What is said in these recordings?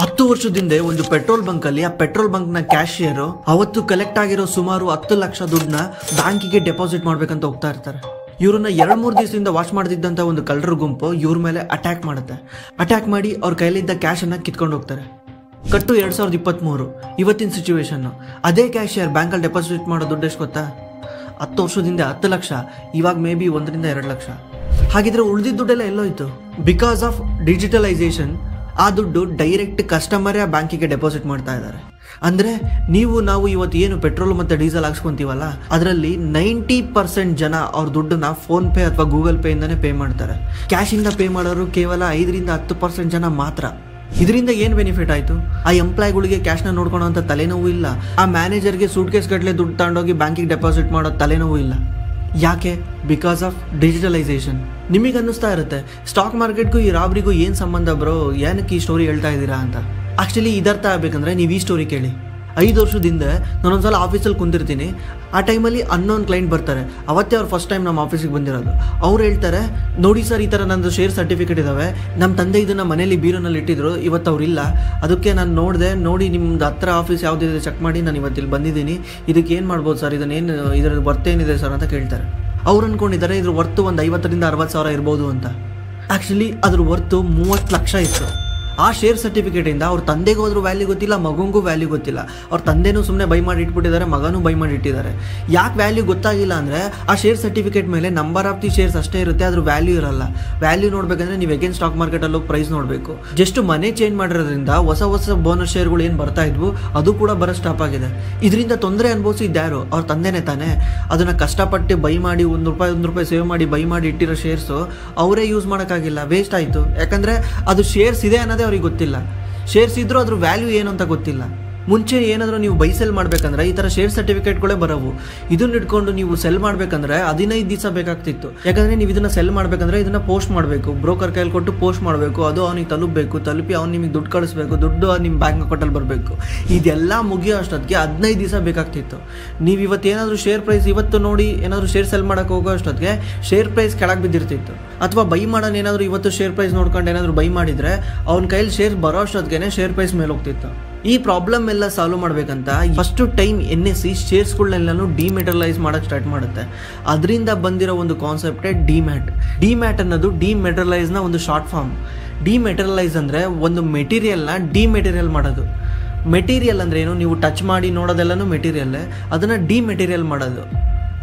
ಹತ್ತು ವರ್ಷದಿಂದ ಒಂದು ಪೆಟ್ರೋಲ್ ಬಂಕ್ ಅಲ್ಲಿ ಆ ಪೆಟ್ರೋಲ್ ಬಂಕ್ ನ ಕ್ಯಾಶಿಯರ್ ಅವತ್ತು ಕಲೆಕ್ಟ್ ಆಗಿರೋ ಸುಮಾರು ಹತ್ತು ಲಕ್ಷ ದುಡ್ಡನ್ನ ಬ್ಯಾಂಕಿಗೆ ಡೆಪಾಸಿಟ್ ಮಾಡ್ಬೇಕಂತ ಹೋಗ್ತಾ ಇರ್ತಾರೆ ಇವ್ರನ್ನ ಎರಡು ಮೂರು ದಿವಸದಿಂದ ವಾಚ್ ಮಾಡ್ತಿದ್ದಂಥ ಒಂದು ಕಳ್ಳರ ಗುಂಪು ಇವ್ರ ಮೇಲೆ ಅಟ್ಯಾಕ್ ಮಾಡುತ್ತೆ ಅಟ್ಯಾಕ್ ಮಾಡಿ ಅವ್ರ ಕೈಲಿದ್ದ ಕ್ಯಾಶ್ ಅನ್ನ ಕಿತ್ಕೊಂಡು ಹೋಗ್ತಾರೆ ಕಟ್ಟು ಎರಡ್ ಸಾವಿರದ ಇಪ್ಪತ್ತ್ ಮೂರು ಇವತ್ತಿನ ಸಿಚುವೇಶನ್ ಅದೇ ಕ್ಯಾಶಿಯರ್ ಅಲ್ಲಿ ಡೆಪಾಸಿಟ್ ಮಾಡೋ ದುಡ್ಡು ಎಷ್ಟು ಗೊತ್ತಾ ಹತ್ತು ವರ್ಷದಿಂದ ಹತ್ತು ಲಕ್ಷ ಇವಾಗ ಮೇ ಬಿ ಒಂದರಿಂದ ಎರಡು ಲಕ್ಷ ಹಾಗಿದ್ರೆ ಉಳಿದಿದ್ದ ದುಡ್ಡೆಲ್ಲ ಎಲ್ಲೋಯ್ತು ಬಿಕಾಸ್ ಆಫ್ ಡಿಜಿಟಲೈಸೇಷನ್ ಆ ದುಡ್ಡು ಡೈರೆಕ್ಟ್ ಕಸ್ಟಮರೇ ಆ ಬ್ಯಾಂಕಿಗೆ ಡೆಪಾಸಿಟ್ ಮಾಡ್ತಾ ಇದ್ದಾರೆ ಅಂದರೆ ನೀವು ನಾವು ಇವತ್ತು ಏನು ಪೆಟ್ರೋಲ್ ಮತ್ತು ಡೀಸೆಲ್ ಹಾಕ್ಸ್ಕೊಂತೀವಲ್ಲ ಅದರಲ್ಲಿ ನೈಂಟಿ ಪರ್ಸೆಂಟ್ ಜನ ಅವ್ರ ದುಡ್ಡನ್ನ ಫೋನ್ಪೇ ಅಥವಾ ಗೂಗಲ್ ಪೇಯಿಂದನೇ ಪೇ ಮಾಡ್ತಾರೆ ಕ್ಯಾಶಿಂದ ಪೇ ಮಾಡೋರು ಕೇವಲ ಐದರಿಂದ ಹತ್ತು ಪರ್ಸೆಂಟ್ ಜನ ಮಾತ್ರ ಇದರಿಂದ ಏನು ಬೆನಿಫಿಟ್ ಆಯಿತು ಆ ಎಂಪ್ಲಾಯ್ಗಳಿಗೆ ಕ್ಯಾಶ್ನ ನೋಡ್ಕೊಳೋ ಅಂತ ತಲೆನೋವು ಇಲ್ಲ ಆ ಮ್ಯಾನೇಜರ್ಗೆ ಸೂಟ್ ಕೇಸ್ ಗಟ್ಟಲೆ ದುಡ್ಡು ತಗೊಂಡೋಗಿ ಬ್ಯಾಂಕಿಗೆ ಡೆಪಾಸಿಟ್ ಮಾಡೋ ತಲೆನೋವು ಇಲ್ಲ ಯಾಕೆ ಬಿಕಾಸ್ ಆಫ್ ಡಿಜಿಟಲೈಸೇಷನ್ ನಿಮಗೆ ಅನ್ನಿಸ್ತಾ ಇರುತ್ತೆ ಸ್ಟಾಕ್ ಮಾರ್ಕೆಟ್ಗೂ ಈ ರಾಬ್ರಿಗೂ ಏನು ಸಂಬಂಧ ಬ್ರೋ ಏನಕ್ಕೆ ಈ ಸ್ಟೋರಿ ಹೇಳ್ತಾ ಇದ್ದೀರಾ ಅಂತ ಆ್ಯಕ್ಚುಲಿ ಇದರ್ಥ ಆಗಬೇಕಂದ್ರೆ ನೀವು ಈ ಸ್ಟೋರಿ ಕೇಳಿ ಐದು ವರ್ಷದಿಂದ ನಾನೊಂದು ಸಲ ಆಫೀಸಲ್ಲಿ ಕುಂದಿರ್ತೀನಿ ಆ ಟೈಮಲ್ಲಿ ಅನ್ನೋನ್ ಕ್ಲೈಂಟ್ ಬರ್ತಾರೆ ಅವತ್ತೇ ಅವ್ರು ಫಸ್ಟ್ ಟೈಮ್ ನಮ್ಮ ಆಫೀಸಿಗೆ ಬಂದಿರೋದು ಅವ್ರು ಹೇಳ್ತಾರೆ ನೋಡಿ ಸರ್ ಈ ಥರ ನಂದು ಶೇರ್ ಸರ್ಟಿಫಿಕೇಟ್ ಇದ್ದಾವೆ ನಮ್ಮ ತಂದೆ ಇದನ್ನು ಮನೇಲಿ ಬೀರೋನಲ್ಲಿ ಇಟ್ಟಿದ್ರು ಇವತ್ತು ಅವರಿಲ್ಲ ಅದಕ್ಕೆ ನಾನು ನೋಡಿದೆ ನೋಡಿ ನಿಮ್ದು ಹತ್ರ ಆಫೀಸ್ ಯಾವುದಿದೆ ಚೆಕ್ ಮಾಡಿ ನಾನು ಇವತ್ತಿಲ್ಲಿ ಬಂದಿದ್ದೀನಿ ಇದಕ್ಕೆ ಏನು ಮಾಡ್ಬೋದು ಸರ್ ಇದನ್ನೇನು ಇದರ ಬರ್ತೇನಿದೆ ಸರ್ ಅಂತ ಕೇಳ್ತಾರೆ ಅವ್ರು ಅನ್ಕೊಂಡಿದ್ದಾರೆ ಇದ್ರ ವರ್ತು ಒಂದು ಐವತ್ತರಿಂದ ಅರವತ್ತು ಸಾವಿರ ಇರ್ಬೋದು ಅಂತ ಆ್ಯಕ್ಚುಲಿ ಅದ್ರ ವರ್ತು ಮೂವತ್ತು ಲಕ್ಷ ಇತ್ತು ಆ ಶೇರ್ ಸರ್ಟಿಫಿಕೇಟಿಂದ ಅವ್ರ ತಂದೆಗೆ ಹೋದ್ರೂ ವ್ಯಾಲ್ಯೂ ಗೊತ್ತಿಲ್ಲ ಮಗುಂಗೂ ವ್ಯಾಲ್ಯೂ ಗೊತ್ತಿಲ್ಲ ಅವ್ರ ತಂದೆನೂ ಸುಮ್ಮನೆ ಬೈ ಮಾಡಿ ಇಟ್ಬಿಟ್ಟಿದ್ದಾರೆ ಮಗನೂ ಬೈ ಮಾಡಿ ಇಟ್ಟಿದ್ದಾರೆ ಯಾಕೆ ವ್ಯಾಲ್ಯೂ ಗೊತ್ತಾಗಿಲ್ಲ ಅಂದರೆ ಆ ಶೇರ್ ಸರ್ಟಿಫಿಕೇಟ್ ಮೇಲೆ ನಂಬರ್ ಆಫ್ ದಿ ಶೇರ್ಸ್ ಅಷ್ಟೇ ಇರುತ್ತೆ ಅದ್ರ ವ್ಯಾಲ್ಯೂ ಇರಲ್ಲ ವ್ಯಾಲ್ಯೂ ನೋಡಬೇಕಂದ್ರೆ ನೀವು ಎಗೇನ್ ಸ್ಟಾಕ್ ಮಾರ್ಕೆಟ್ ಅಲ್ಲಿ ಪ್ರೈಸ್ ನೋಡಬೇಕು ಜಸ್ಟ್ ಮನೆ ಚೇಂಜ್ ಮಾಡಿರೋದ್ರಿಂದ ಹೊಸ ಹೊಸ ಬೋನಸ್ ಶೇರ್ಗಳು ಏನು ಬರ್ತಾ ಇದ್ವು ಅದು ಕೂಡ ಬರೋ ಸ್ಟಾಪ್ ಆಗಿದೆ ಇದರಿಂದ ತೊಂದರೆ ಅನುಭವಿಸಿದ್ದಾರು ಅವ್ರ ತಂದೆನೇ ತಾನೇ ಅದನ್ನು ಕಷ್ಟಪಟ್ಟು ಬೈ ಮಾಡಿ ಒಂದು ರೂಪಾಯಿ ಒಂದು ರೂಪಾಯಿ ಸೇವ್ ಮಾಡಿ ಬೈ ಮಾಡಿ ಇಟ್ಟಿರೋ ಶೇರ್ಸು ಅವರೇ ಯೂಸ್ ಮಾಡೋಕ್ಕಾಗಿಲ್ಲ ವೇಸ್ಟ್ ಆಯಿತು ಯಾಕಂದರೆ ಅದು ಶೇರ್ಸ್ ಇದೆ ಅನ್ನೋದೇ ಅವ್ರಿಗೆ ಗೊತ್ತಿಲ್ಲ ಶೇರ್ಸಿದ್ರು ಅದ್ರ ವ್ಯಾಲ್ಯೂ ಏನು ಅಂತ ಗೊತ್ತಿಲ್ಲ ಮುಂಚೆ ಏನಾದರೂ ನೀವು ಬೈ ಸೆಲ್ ಮಾಡಬೇಕಂದ್ರೆ ಈ ಥರ ಶೇರ್ ಸರ್ಟಿಫಿಕೇಟ್ಗಳೇ ಬರೋವು ಇದನ್ನ ಇಟ್ಕೊಂಡು ನೀವು ಸೆಲ್ ಮಾಡಬೇಕಂದ್ರೆ ಹದಿನೈದು ದಿವಸ ಬೇಕಾಗ್ತಿತ್ತು ಯಾಕಂದರೆ ನೀವು ಇದನ್ನು ಸೆಲ್ ಮಾಡಬೇಕಂದ್ರೆ ಇದನ್ನು ಪೋಸ್ಟ್ ಮಾಡಬೇಕು ಬ್ರೋಕರ್ ಕೈಯಲ್ಲಿ ಕೊಟ್ಟು ಪೋಸ್ಟ್ ಮಾಡಬೇಕು ಅದು ಅವ್ನಿಗೆ ತಲುಪಬೇಕು ತಲುಪಿ ಅವ್ನು ನಿಮಗೆ ದುಡ್ಡು ಕಳಿಸ್ಬೇಕು ದುಡ್ಡು ನಿಮ್ಮ ಬ್ಯಾಂಕ್ ಅಕೌಂಟಲ್ಲಿ ಬರಬೇಕು ಇದೆಲ್ಲ ಮುಗಿಯೋ ಅಷ್ಟೊತ್ತಿಗೆ ಹದಿನೈದು ದಿವಸ ಬೇಕಾಗ್ತಿತ್ತು ನೀವು ಇವತ್ತು ಏನಾದರೂ ಶೇರ್ ಪ್ರೈಸ್ ಇವತ್ತು ನೋಡಿ ಏನಾದರೂ ಶೇರ್ ಸೆಲ್ ಮಾಡೋಕೆ ಹೋಗೋ ಅಷ್ಟೊತ್ತಿಗೆ ಶೇರ್ ಪ್ರೈಸ್ ಕೆಳಗೆ ಬಿದ್ದಿರ್ತಿತ್ತು ಅಥವಾ ಬೈ ಮಾಡೋಣ ಏನಾದರೂ ಇವತ್ತು ಶೇರ್ ಪ್ರೈಸ್ ನೋಡ್ಕೊಂಡು ಏನಾದರೂ ಬೈ ಮಾಡಿದರೆ ಅವ್ನ ಕೈಯಲ್ಲಿ ಶೇರ್ ಬರೋ ಅಷ್ಟೊತ್ತಿಗೆ ಶೇರ್ ಪ್ರೈಸ್ ಮೇಲೆ ಹೋಗ್ತಿತ್ತು ಈ ಪ್ರಾಬ್ಲಮ್ ಎಲ್ಲ ಸಾಲ್ವ್ ಮಾಡಬೇಕಂತ first time N S C ಶೇರ್ಸ್ಗಳನ್ನೆಲ್ಲನೂ ಡಿಮೆಟರಲೈಸ್ ಮಾಡೋಕ್ಕೆ ಸ್ಟಾರ್ಟ್ ಮಾಡುತ್ತೆ ಅದರಿಂದ ಬಂದಿರೋ ಒಂದು ಕಾನ್ಸೆಪ್ಟೇ ಡಿಮ್ಯಾಟ್ ಡಿಮ್ಯಾಟ್ ಅನ್ನೋದು ಡಿಮೆಟರಲೈಸ್ನ ಒಂದು ಶಾರ್ಟ್ ಫಾರ್ಮ್ ಡಿಮೆಟರಲೈಸ್ ಅಂದರೆ ಒಂದು ಮೆಟೀರಿಯಲ್ನ ಡಿಮೆಟೀರಿಯಲ್ ಮಾಡೋದು ಮೆಟೀರಿಯಲ್ ಅಂದರೆ ಏನು ನೀವು ಟಚ್ ಮಾಡಿ ನೋಡೋದೆಲ್ಲನೂ ಮೆಟೀರಿಯಲ್ಲೇ ಅದನ್ನು ಡಿಮೆಟೀರಿಯಲ್ ಮಾಡೋದು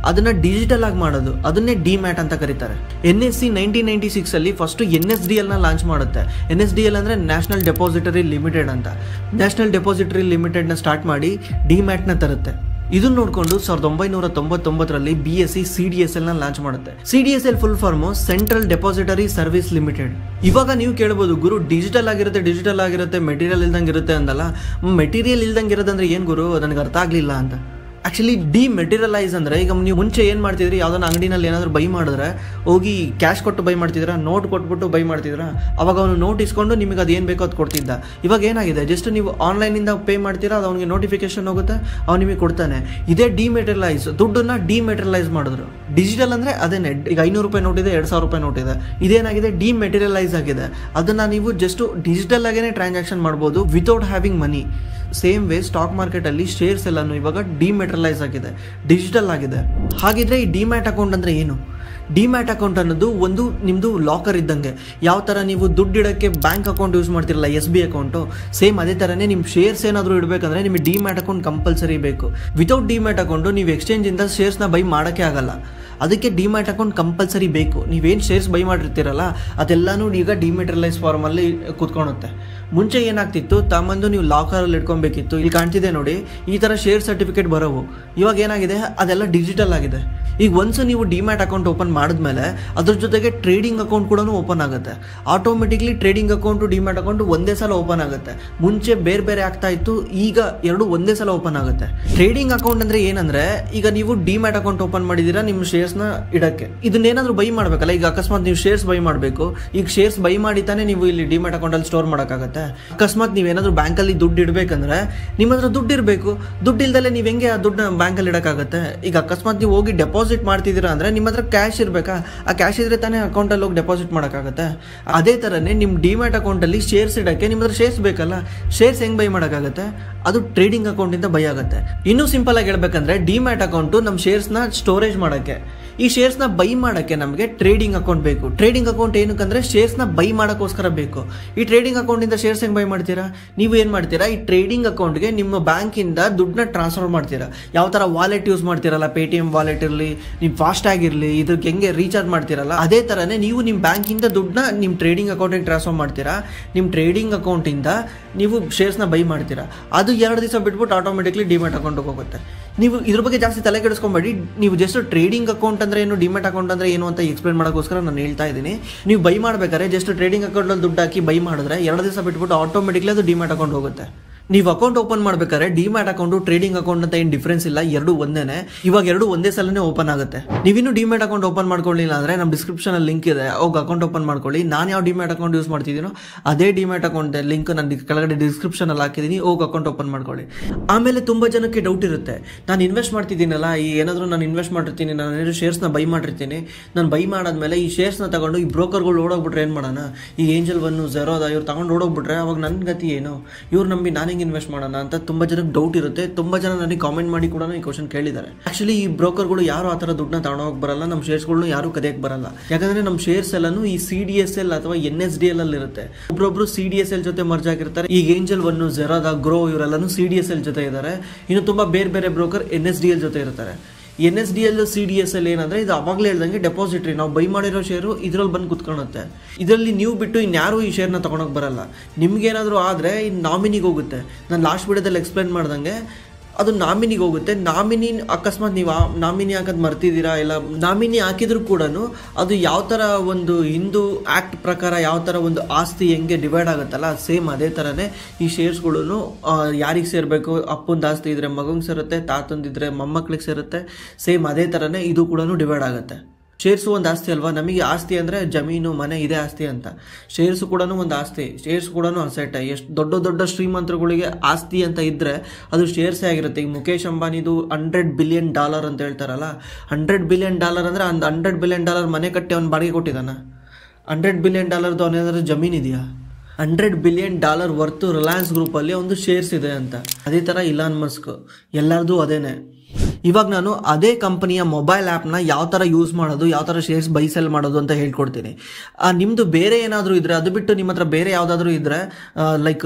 ಅದನ್ನ ಡಿಜಿಟಲ್ ಆಗಿ ಮಾಡೋದು ಅದನ್ನೇ ಡಿ ಮ್ಯಾಟ್ ಅಂತ ಕರೀತಾರೆ N S C nineteen ninety six ಅಲ್ಲಿ first N S D L ನ ಲಾಂಚ್ ಮಾಡುತ್ತೆ ಎನ್ ಎಸ್ ಡಿ ಎಲ್ ಅಂದ್ರೆ ನ್ಯಾಷನಲ್ ಡೆಪಾಸಿಟರಿ ಲಿಮಿಟೆಡ್ ಅಂತ ನ್ಯಾಷನಲ್ ಡೆಪಾಸಿಟರಿ ಲಿಮಿಟೆಡ್ ನ ಸ್ಟಾರ್ಟ್ ಮಾಡಿ ಡಿ ಮ್ಯಾಟ್ ನ ತರುತ್ತೆ ಇದನ್ನ ನೋಡಿಕೊಂಡು ಸಾವಿರದ ಒಂಬೈನೂರ ತೊಂಬತ್ತೊಂಬತ್ತರಲ್ಲಿ B S C C D S L ನ ಲಾಂಚ್ ಮಾಡುತ್ತೆ C D S L full form central depository service limited ಇವಾಗ ನೀವು ಕೇಳ್ಬೋದು ಗುರು ಡಿಜಿಟಲ್ ಆಗಿರುತ್ತೆ ಡಿಜಿಟಲ್ ಆಗಿರುತ್ತೆ ಮೆಟೀರಿಯಲ್ ಇಲ್ದಂಗೆ ಇರುತ್ತೆ ಅಂದಲ್ಲ ಮೆಟೀರಿಯಲ್ ಇಲ್ದಂಗೆ ಇರೋದಂದ್ರೆ ಏನು ಗುರು ನನಗೆ ಅರ್ಥ ಆಗಲಿಲ್ಲ ಅಂತ ಆ್ಯಕ್ಚುಲಿ ಡಿಮೆಟೀರಿಯಲೈಸ್ ಅಂದರೆ ಈಗ ನೀವು ಮುಂಚೆ ಏನು ಮಾಡ್ತಿದ್ರಿ ಯಾವುದೋ ಅಂಗಡಿನಲ್ಲಿ ಏನಾದರೂ ಬೈ ಮಾಡಿದ್ರೆ ಹೋಗಿ ಕ್ಯಾಶ್ ಕೊಟ್ಟು ಬೈ ಮಾಡ್ತಿದ್ರ ನೋಟ್ ಕೊಟ್ಬಿಟ್ಟು ಬೈ ಮಾಡ್ತಿದ್ರ ಅವಾಗ ಅವನು ನೋಟ್ ಇಸ್ಕೊಂಡು ನಿಮಗೆ ಅದು ಬೇಕೋ ಅದು ಕೊಡ್ತಿದ್ದ ಇವಾಗ ಏನಾಗಿದೆ ಜಸ್ಟ್ ನೀವು ಆನ್ಲೈನಿಂದ ಪೇ ಮಾಡ್ತೀರಾ ಅದು ಅವನಿಗೆ ನೋಟಿಫಿಕೇಶನ್ ಹೋಗುತ್ತೆ ಅವ್ನು ನಿಮಗೆ ಕೊಡ್ತಾನೆ ಇದೇ ಡಿಮೆಟೀರಿಯಲೈಸ್ ದುಡ್ಡನ್ನು ಮೆಟೀರಿಯಲೈಸ್ ಮಾಡಿದ್ರು ಡಿಜಿಟಲ್ ಅಂದರೆ ಅದೇನೆ ಈಗ ಐನೂರು ರೂಪಾಯಿ ನೋಟ್ ಇದೆ ಎರಡು ಸಾವಿರ ರೂಪಾಯಿ ನೋಟ್ ಇದೆ ಇದೇನಾಗಿದೆ ಡಿಮೆಟೀರಿಯಲೈಸ್ ಆಗಿದೆ ಅದನ್ನು ನೀವು ಜಸ್ಟ್ ಡಿಜಿಟಲ್ ಆಗೇನೆ ಟ್ರಾನ್ಸಾಕ್ಷನ್ ಮಾಡ್ಬೋದು without having money same way stock ಅಲ್ಲಿ ಶೇರ್ಸ್ ಎಲ್ಲಾನು ಇವಾಗ ಡಿಮೆಟ್ರಲೈಸ್ ಆಗಿದೆ ಡಿಜಿಟಲ್ ಆಗಿದೆ ಹಾಗಿದ್ರೆ ಈ ಡಿಮ್ಯಾಟ್ ಅಕೌಂಟ್ ಅಂದ್ರೆ ಏನು ಡಿಮ್ಯಾಟ್ ಅಕೌಂಟ್ ಅನ್ನೋದು ಒಂದು ನಿಮ್ಮದು ಲಾಕರ್ ಇದ್ದಂಗೆ ಯಾವ ಥರ ನೀವು ದುಡ್ಡು ಇಡೋಕ್ಕೆ ಬ್ಯಾಂಕ್ ಅಕೌಂಟ್ ಯೂಸ್ ಮಾಡ್ತಿರಲ್ಲ ಎಸ್ ಬಿ ಅಕೌಂಟು ಸೇಮ್ ಅದೇ ಥರನೇ ನಿಮ್ಮ ಶೇರ್ಸ್ ಏನಾದರೂ ಇಡಬೇಕಂದ್ರೆ ನಿಮಗೆ ಡಿಮ್ಯಾಟ್ ಅಕೌಂಟ್ ಕಂಪಲ್ಸರಿ ಬೇಕು ವಿತೌಟ್ ಡಿಮ್ಯಾಟ್ ಅಕೌಂಟು ನೀವು ಎಕ್ಸ್ಚೇಂಜಿಂದ ಶೇರ್ಸ್ನ ಬೈ ಮಾಡೋಕ್ಕೆ ಆಗಲ್ಲ ಅದಕ್ಕೆ ಡಿಮ್ಯಾಟ್ ಅಕೌಂಟ್ ಕಂಪಲ್ಸರಿ ಬೇಕು ನೀವೇನು ಶೇರ್ಸ್ ಬೈ ಮಾಡಿರ್ತೀರಲ್ಲ ಅದೆಲ್ಲನೂ ಈಗ ಡಿಮೆಟ್ರಲೈಸ್ ಫಾರ್ಮಲ್ಲಿ ಕೂತ್ಕೊಳುತ್ತೆ ಮುಂಚೆ ಏನಾಗ್ತಿತ್ತು ತಮ್ಮಂದು ನೀವು ಲಾಕರಲ್ಲಿ ಇಟ್ಕೊಬೇಕಿತ್ತು ಇಲ್ಲಿ ಕಾಣ್ತಿದೆ ನೋಡಿ ಈ ಥರ ಶೇರ್ ಸರ್ಟಿಫಿಕೇಟ್ ಬರೋವು ಇವಾಗ ಏನಾಗಿದೆ ಅದೆಲ್ಲ ಡಿಜಿಟಲ್ ಆಗಿದೆ ಈಗ ಒನ್ಸ್ ನೀವು ಡಿಮ್ಯಾಟ್ ಅಕೌಂಟ್ ಓಪನ್ ಮಾಡಿದ್ಮೇಲೆ ಅದ್ರ ಜೊತೆಗೆ ಟ್ರೇಡಿಂಗ್ ಅಕೌಂಟ್ ಕೂಡ ಓಪನ್ ಆಗುತ್ತೆ automatically trading account demat account ಒಂದೇ ಸಲ ಓಪನ್ ಆಗುತ್ತೆ ಮುಂಚೆ ಬೇರೆ ಬೇರೆ ಆಗ್ತಾ ಇತ್ತು ಈಗ ಎರಡು ಒಂದೇ ಸಲ ಓಪನ್ ಆಗುತ್ತೆ ಟ್ರೇಡಿಂಗ್ ಅಕೌಂಟ್ ಅಂದರೆ ಏನಂದ್ರೆ ಈಗ ನೀವು ಡಿಮ್ಯಾಟ್ ಅಕೌಂಟ್ ಓಪನ್ ಮಾಡಿದ್ದೀರಾ ನಿಮ್ಮ ಶೇರ್ಸ್ನ ಇಡಕ್ಕೆ ಏನಾದರೂ ಬೈ ಮಾಡಬೇಕಲ್ಲ ಈಗ ಅಕಸ್ಮಾತ್ ನೀವು ಶೇರ್ಸ್ ಬೈ ಮಾಡಬೇಕು ಈಗ ಶೇರ್ಸ್ ಬೈ ಮಾಡಿ ತಾನೇ ನೀವು ಇಲ್ಲಿ ಡಿಮ್ಯಾಟ್ ಅಕೌಂಟಲ್ಲಿ ಸ್ಟೋರ್ ಮಾಡೋಕ್ಕಾಗತ್ತೆ ಅಕಸ್ಮಾತ್ ಬ್ಯಾಂಕ್ ಬ್ಯಾಂಕಲ್ಲಿ ದುಡ್ಡು ಇಡಬೇಕಂದ್ರೆ ನಿಮ್ಮ ಹತ್ರ ದುಡ್ಡು ಇರಬೇಕು ದುಡ್ಡು ಇಲ್ದಲೇ ನೀವು ಹೆಂಗೆ ಆ ದುಡ್ಡನ್ನ ಬ್ಯಾಂಕಲ್ಲಿ ಇಡೋಕ್ಕಾಗುತ್ತೆ ಈಗ ಅಕಸ್ಮಾತ್ ನೀವು ಹೋಗಿ ಡೆಪಾಸಿಟ್ ಡೆಪಾಸಿಟ್ ಮಾಡ್ತಿದ್ದೀರಾ ಅಂದರೆ ನಿಮ್ಮ ಹತ್ರ ಕ್ಯಾಶ್ ಇರಬೇಕಾ ಆ ಕ್ಯಾಶ್ ಇದ್ರೆ ತಾನೇ ಅಕೌಂಟಲ್ಲಿ ಹೋಗಿ ಡೆಪಾಸಿಟ್ ಮಾಡೋಕ್ಕಾಗತ್ತೆ ಅದೇ ಥರನೇ ನಿಮ್ಮ ಡಿಮ್ಯಾಟ್ ಅಕೌಂಟಲ್ಲಿ ಶೇರ್ಸ್ ಇಡೋಕ್ಕೆ ನಿಮ್ಮ ಹತ್ರ ಶೇರ್ಸ್ ಬೇಕಲ್ಲ ಶೇರ್ಸ್ ಹೆಂಗೆ ಬೈ ಮಾಡೋಕ್ಕಾಗತ್ತೆ ಅದು ಟ್ರೇಡಿಂಗ್ ಅಕೌಂಟಿಂದ ಬೈ ಆಗುತ್ತೆ ಇನ್ನೂ ಸಿಂಪಲ್ ಆಗಿ ಹೇಳ್ಬೇಕಂದ್ರೆ ಡಿಮ್ಯಾಟ್ ಅಕೌಂಟು ನಮ್ಮ ಶೇರ್ಸ್ನ ಸ್ಟೋರೇಜ್ ಮಾಡೋಕ್ಕೆ ಈ ಶೇರ್ಸ್ನ ಬೈ ಮಾಡೋಕ್ಕೆ ನಮಗೆ ಟ್ರೇಡಿಂಗ್ ಅಕೌಂಟ್ ಬೇಕು ಟ್ರೇಡಿಂಗ್ ಅಕೌಂಟ್ ಅಂದರೆ ಶೇರ್ಸ್ನ ಬೈ ಮಾಡೋಕ್ಕೋಸ್ಕರ ಬೇಕು ಈ ಟ್ರೇಡಿಂಗ್ ಅಕೌಂಟಿಂದ ಶೇರ್ಸ್ ಹೆಂಗೆ ಬೈ ಮಾಡ್ತೀರಾ ನೀವು ಏನು ಮಾಡ್ತೀರಾ ಈ ಟ್ರೇಡಿಂಗ್ ಅಕೌಂಟ್ಗೆ ನಿಮ್ಮ ಬ್ಯಾಂಕಿಂದ ದುಡ್ಡನ್ನ ಟ್ರಾನ್ಸ್ಫರ್ ಮಾಡ್ತೀರಾ ಯಾವ ಥರ ವಾಲೆಟ್ ಯೂಸ್ ಮಾಡ್ತೀರಲ್ಲ ಪೇ ಟಿ ಎಮ್ ವಾಲೆಟ್ ಇರಲಿ ನಿಮ್ಮ ಫಾಸ್ಟ್ ಇರಲಿ ಇದಕ್ಕೆ ಹೆಂಗೆ ರೀಚಾರ್ಜ್ ಮಾಡ್ತೀರಲ್ಲ ಅದೇ ಥರನೇ ನೀವು ನಿಮ್ಮ ಬ್ಯಾಂಕಿಂದ ದುಡ್ಡನ್ನ ನಿಮ್ಮ ಟ್ರೇಡಿಂಗ್ ಅಕೌಂಟಿಗೆ ಟ್ರಾನ್ಸ್ಫರ್ ಮಾಡ್ತೀರಾ ನಿಮ್ಮ ಟ್ರೇಡಿಂಗ್ ಅಕೌಂಟಿಂದ ನೀವು ಶೇರ್ಸ್ನ ಬೈ ಮಾಡ್ತೀರಾ ಅದು ಎರಡು ದಿವಸ ಬಿಟ್ಬಿಟ್ಟು ಆಟೋಮೆಟಿಕ್ಲಿ ಡಿಮೆಟ್ ಅಕೌಂಟಿಗೆ ಹೋಗುತ್ತೆ ನೀವು ಇದ್ರ ಬಗ್ಗೆ ಜಾಸ್ತಿ ತಲೆ ಕೆಡಿಸ್ಕೊಂಬೇಡಿ ನೀವು ಜಸ್ಟ್ ಟ್ರೇಡಿಂಗ್ ಅಕೌಂಟ್ ಅಂದರೆ ಏನು ಡಿಮೆಟ್ ಅಕೌಂಟ್ ಅಂದರೆ ಏನು ಅಂತ ಎಕ್ಸ್ಪ್ಲೇನ್ ಮಾಡೋಕ್ಕೋಸ್ಕರ ನಾನು ಹೇಳ್ತಾ ಇದ್ದೀನಿ ನೀವು ಬೈ ಮಾಡಬೇಕಾದ್ರೆ ಜಸ್ಟ್ ಟ್ರೇಡಿಂಗ್ ಅಕೌಂಟಲ್ಲಿ ದುಡ್ಡು ಹಾಕಿ ಬೈ ಮಾಡಿದ್ರೆ ಎರಡು ದಿವಸ ಬಿಟ್ಬಿಟ್ಟು ಆಟೋಮೆಟಿಕ್ಲಿ ಅದು ಡಿಮೆಟ್ ಅಕೌಂಟ್ ಹೋಗುತ್ತೆ ನೀವು ಅಕೌಂಟ್ ಓಪನ್ ಮಾಡ್ಬೇಕಾದ್ರೆ ಡಿಮ್ಯಾಟ್ ಅಕೌಂಟ್ ಟ್ರೇಡಿಂಗ್ ಅಕೌಂಟ್ ಅಂತ ಏನು ಡಿಫ್ರೆನ್ಸ್ ಇಲ್ಲ ಎರಡು ಒಂದೇನೆ ಇವಾಗ ಎರಡು ಒಂದೇ ಸಲನೇ ಓಪನ್ ಆಗುತ್ತೆ ನೀವಿನ್ನು ಡಿಮ್ಯಾಟ್ ಅಕೌಂಟ್ ಓಪನ್ ಮಾಡ್ಕೊಳ್ಳಿಲ್ಲ ಅಂದ್ರೆ ನಮ್ಮ ಡಿಸ್ಕ್ರಿಪ್ಷನ್ ಅಲ್ಲಿ ಲಿಂಕ್ ಇದೆ ಹೋಗಿ ಅಕೌಂಟ್ ಓಪನ್ ಮಾಡ್ಕೊಳ್ಳಿ ನಾನು ಯಾವ ಡಿಮ್ಯಾಟ್ ಅಕೌಂಟ್ ಯೂಸ್ ಮಾಡ್ತಿದ್ದೀನೋ ಅದೇ ಡಿಮ್ಯಾಟ್ ಅಕೌಂಟ್ ಲಿಂಕ್ ನಾನು ಕೆಳಗಡೆ ಡಿಸ್ಕ್ರಿಪ್ಷನ್ ಅಲ್ಲಿ ಹಾಕಿದ್ದೀನಿ ಹೋಗಿ ಅಕೌಂಟ್ ಓಪನ್ ಮಾಡ್ಕೊಳ್ಳಿ ಆಮೇಲೆ ತುಂಬಾ ಜನಕ್ಕೆ ಡೌಟ್ ಇರುತ್ತೆ ನಾನು ಇನ್ವೆಸ್ಟ್ ಮಾಡ್ತಿದ್ದೀನಲ್ಲ ಈ ಏನಾದರೂ ನಾನು ಇನ್ವೆಸ್ಟ್ ಮಾಡಿರ್ತೀನಿ ನಾನು ಏನಾದರೂ ಶೇರ್ಸ್ನ ಬೈ ಮಾಡಿರ್ತೀನಿ ನಾನು ಬೈ ಮಾಡಾದ್ಮೇಲೆ ಈ ಶೇರ್ಸ್ನ ತಗೊಂಡು ಈ ಬ್ರೋಕರ್ಗಳು ಓಡೋಗ್ಬಿಟ್ರೆ ಏನು ಮಾಡೋಣ ಈ ಏಂಜಲ್ ಬನ್ನು ಜೆರೋದ ಇವ್ರು ತಗೊಂಡು ಓಡೋಗ್ಬಿಟ್ರೆ ಅವಾಗ ನನ್ನ ಗತಿ ಏನು ಇವ್ರು ನಂಬಿ ನಾನು ಹೆಂಗೆ ಇನ್ವೆಸ್ಟ್ ಮಾಡೋಣ ಅಂತ ತುಂಬ ಜನಕ್ಕೆ ಡೌಟ್ ಇರುತ್ತೆ ತುಂಬ ಜನ ನನಗೆ ಕಾಮೆಂಟ್ ಮಾಡಿ ಕೂಡ ಈ ಕ್ವಶನ್ ಕೇಳಿದ್ದಾರೆ ಆಕ್ಚುಲಿ ಈ ಬ್ರೋಕರ್ಗಳು ಯಾರು ಆ ಥರ ದುಡ್ಡನ್ನ ತಗೊಂಡೋಗಿ ಬರಲ್ಲ ನಮ್ಮ ಶೇರ್ಸ್ಗಳನ್ನ ಯಾರು ಕದಿಯಕ್ಕೆ ಬರಲ್ಲ ಯಾಕಂದ್ರೆ ನಮ್ಮ ಶೇರ್ಸ್ ಎಲ್ಲಾನು ಈ ಸಿ ಡಿ ಎಸ್ ಎಲ್ ಅಥವಾ ಎನ್ ಎಸ್ ಡಿ ಎಲ್ ಅಲ್ಲಿ ಇರುತ್ತೆ ಒಬ್ಬೊಬ್ರು ಸಿ ಡಿ ಎಸ್ ಎಲ್ ಜೊತೆ ಮರ್ಜ್ ಆಗಿರ್ತಾರೆ ಈಗ ಏಂಜಲ್ ಒನ್ ಜೆರಾದ ಗ್ರೋ ಇವರೆಲ್ಲನೂ ಸಿ ಡಿ ಎಸ್ ಎಲ್ ಜೊತೆ ಇದ್ದಾರೆ ಇನ್ನು ತುಂಬಾ ಬೇರೆ ಬೇರೆ broker N S D L ಜೊತೆ ಇರ್ತಾರೆ N S D L C D S ಅಲ್ಲಿ ಏನಂದ್ರೆ ಇದು ಅವಾಗಲೇ ಹೇಳ್ದಂಗೆ ಡೆಪಾಸಿಟ್ರಿ ನಾವು ಬೈ ಮಾಡಿರೋ ಶೇರು ಇದರಲ್ಲಿ ಬಂದು ಕುತ್ಕೊಳ್ಳುತ್ತೆ ಇದರಲ್ಲಿ ನೀವು ಬಿಟ್ಟು ಇನ್ಯಾರೂ ಈ ಶೇರ್ನ ತೊಗೊಳಕ್ಕೆ ಬರಲ್ಲ ಏನಾದರೂ ಆದರೆ ಇನ್ನು ನಾಮಿನಿಗೆ ಹೋಗುತ್ತೆ ನಾನು ಲಾಸ್ಟ್ ವಿಡಿಯೋದಲ್ಲಿ ಎಕ್ಸ್ಪ್ಲೇನ್ ಮಾಡ್ದಂಗೆ ಅದು ನಾಮಿನಿಗೆ ಹೋಗುತ್ತೆ ನಾಮಿನಿ ಅಕಸ್ಮಾತ್ ನೀವು ಆ ನಾಮಿನಿ ಹಾಕೋದು ಮರ್ತಿದ್ದೀರಾ ಇಲ್ಲ ನಾಮಿನಿ ಹಾಕಿದ್ರು ಕೂಡ ಅದು ಯಾವ ಥರ ಒಂದು ಹಿಂದೂ ಆ್ಯಕ್ಟ್ ಪ್ರಕಾರ ಯಾವ ಥರ ಒಂದು ಆಸ್ತಿ ಹೆಂಗೆ ಡಿವೈಡ್ ಆಗುತ್ತಲ್ಲ ಸೇಮ್ ಅದೇ ಥರನೇ ಈ ಶೇರ್ಸ್ಗಳೂ ಯಾರಿಗೆ ಸೇರಬೇಕು ಅಪ್ಪಂದು ಆಸ್ತಿ ಇದ್ದರೆ ಮಗಂಗೆ ಸೇರುತ್ತೆ ತಾತಂದಿದ್ರೆ ಮೊಮ್ಮಕ್ಕಳಿಗೆ ಸೇರುತ್ತೆ ಸೇಮ್ ಅದೇ ಥರನೇ ಇದು ಕೂಡ ಡಿವೈಡ್ ಆಗುತ್ತೆ ಶೇರ್ಸು ಒಂದು ಆಸ್ತಿ ಅಲ್ವಾ ನಮಗೆ ಆಸ್ತಿ ಅಂದರೆ ಜಮೀನು ಮನೆ ಇದೆ ಆಸ್ತಿ ಅಂತ ಶೇರ್ಸು ಕೂಡ ಒಂದು ಆಸ್ತಿ ಶೇರ್ಸ್ ಕೂಡ ಅಸೆಟ್ ಎಷ್ಟು ದೊಡ್ಡ ದೊಡ್ಡ ಶ್ರೀಮಂತರುಗಳಿಗೆ ಆಸ್ತಿ ಅಂತ ಇದ್ದರೆ ಅದು ಶೇರ್ಸೇ ಆಗಿರುತ್ತೆ ಈಗ ಮುಖೇಶ್ ಅಂಬಾನಿದು ಹಂಡ್ರೆಡ್ ಬಿಲಿಯನ್ ಡಾಲರ್ ಅಂತ ಹೇಳ್ತಾರಲ್ಲ ಹಂಡ್ರೆಡ್ ಬಿಲಿಯನ್ ಡಾಲರ್ ಅಂದರೆ ಅಂದ ಹಂಡ್ರೆಡ್ ಬಿಲಿಯನ್ ಡಾಲರ್ ಮನೆ ಕಟ್ಟಿ ಅವ್ನು ಬಾಡಿಗೆ ಕೊಟ್ಟಿದ್ದಾನೆ ಹಂಡ್ರೆಡ್ ಬಿಲಿಯನ್ ಡಾಲರ್ದು ಅವನೇನಾದ್ರೂ ಜಮೀನು ಇದೆಯಾ hundred billion dollar worth Reliance ಗ್ರೂಪಲ್ಲಿ ಒಂದು ಶೇರ್ಸ್ ಇದೆ ಅಂತ ಅದೇ ಥರ ಇಲಾನ್ ಮಸ್ಕ್ ಎಲ್ಲರದು ಅದೇನೇ ಇವಾಗ ನಾನು ಅದೇ ಕಂಪನಿಯ ಮೊಬೈಲ್ ಆ್ಯಪ್ನ ಯಾವ ಥರ ಯೂಸ್ ಮಾಡೋದು ಯಾವ ಥರ ಶೇರ್ಸ್ ಬೈ ಸೆಲ್ ಮಾಡೋದು ಅಂತ ಹೇಳ್ಕೊಡ್ತೀನಿ ನಿಮ್ಮದು ಬೇರೆ ಏನಾದರೂ ಇದ್ದರೆ ಅದು ಬಿಟ್ಟು ನಿಮ್ಮ ಹತ್ರ ಬೇರೆ ಯಾವುದಾದ್ರೂ ಇದ್ದರೆ ಲೈಕ್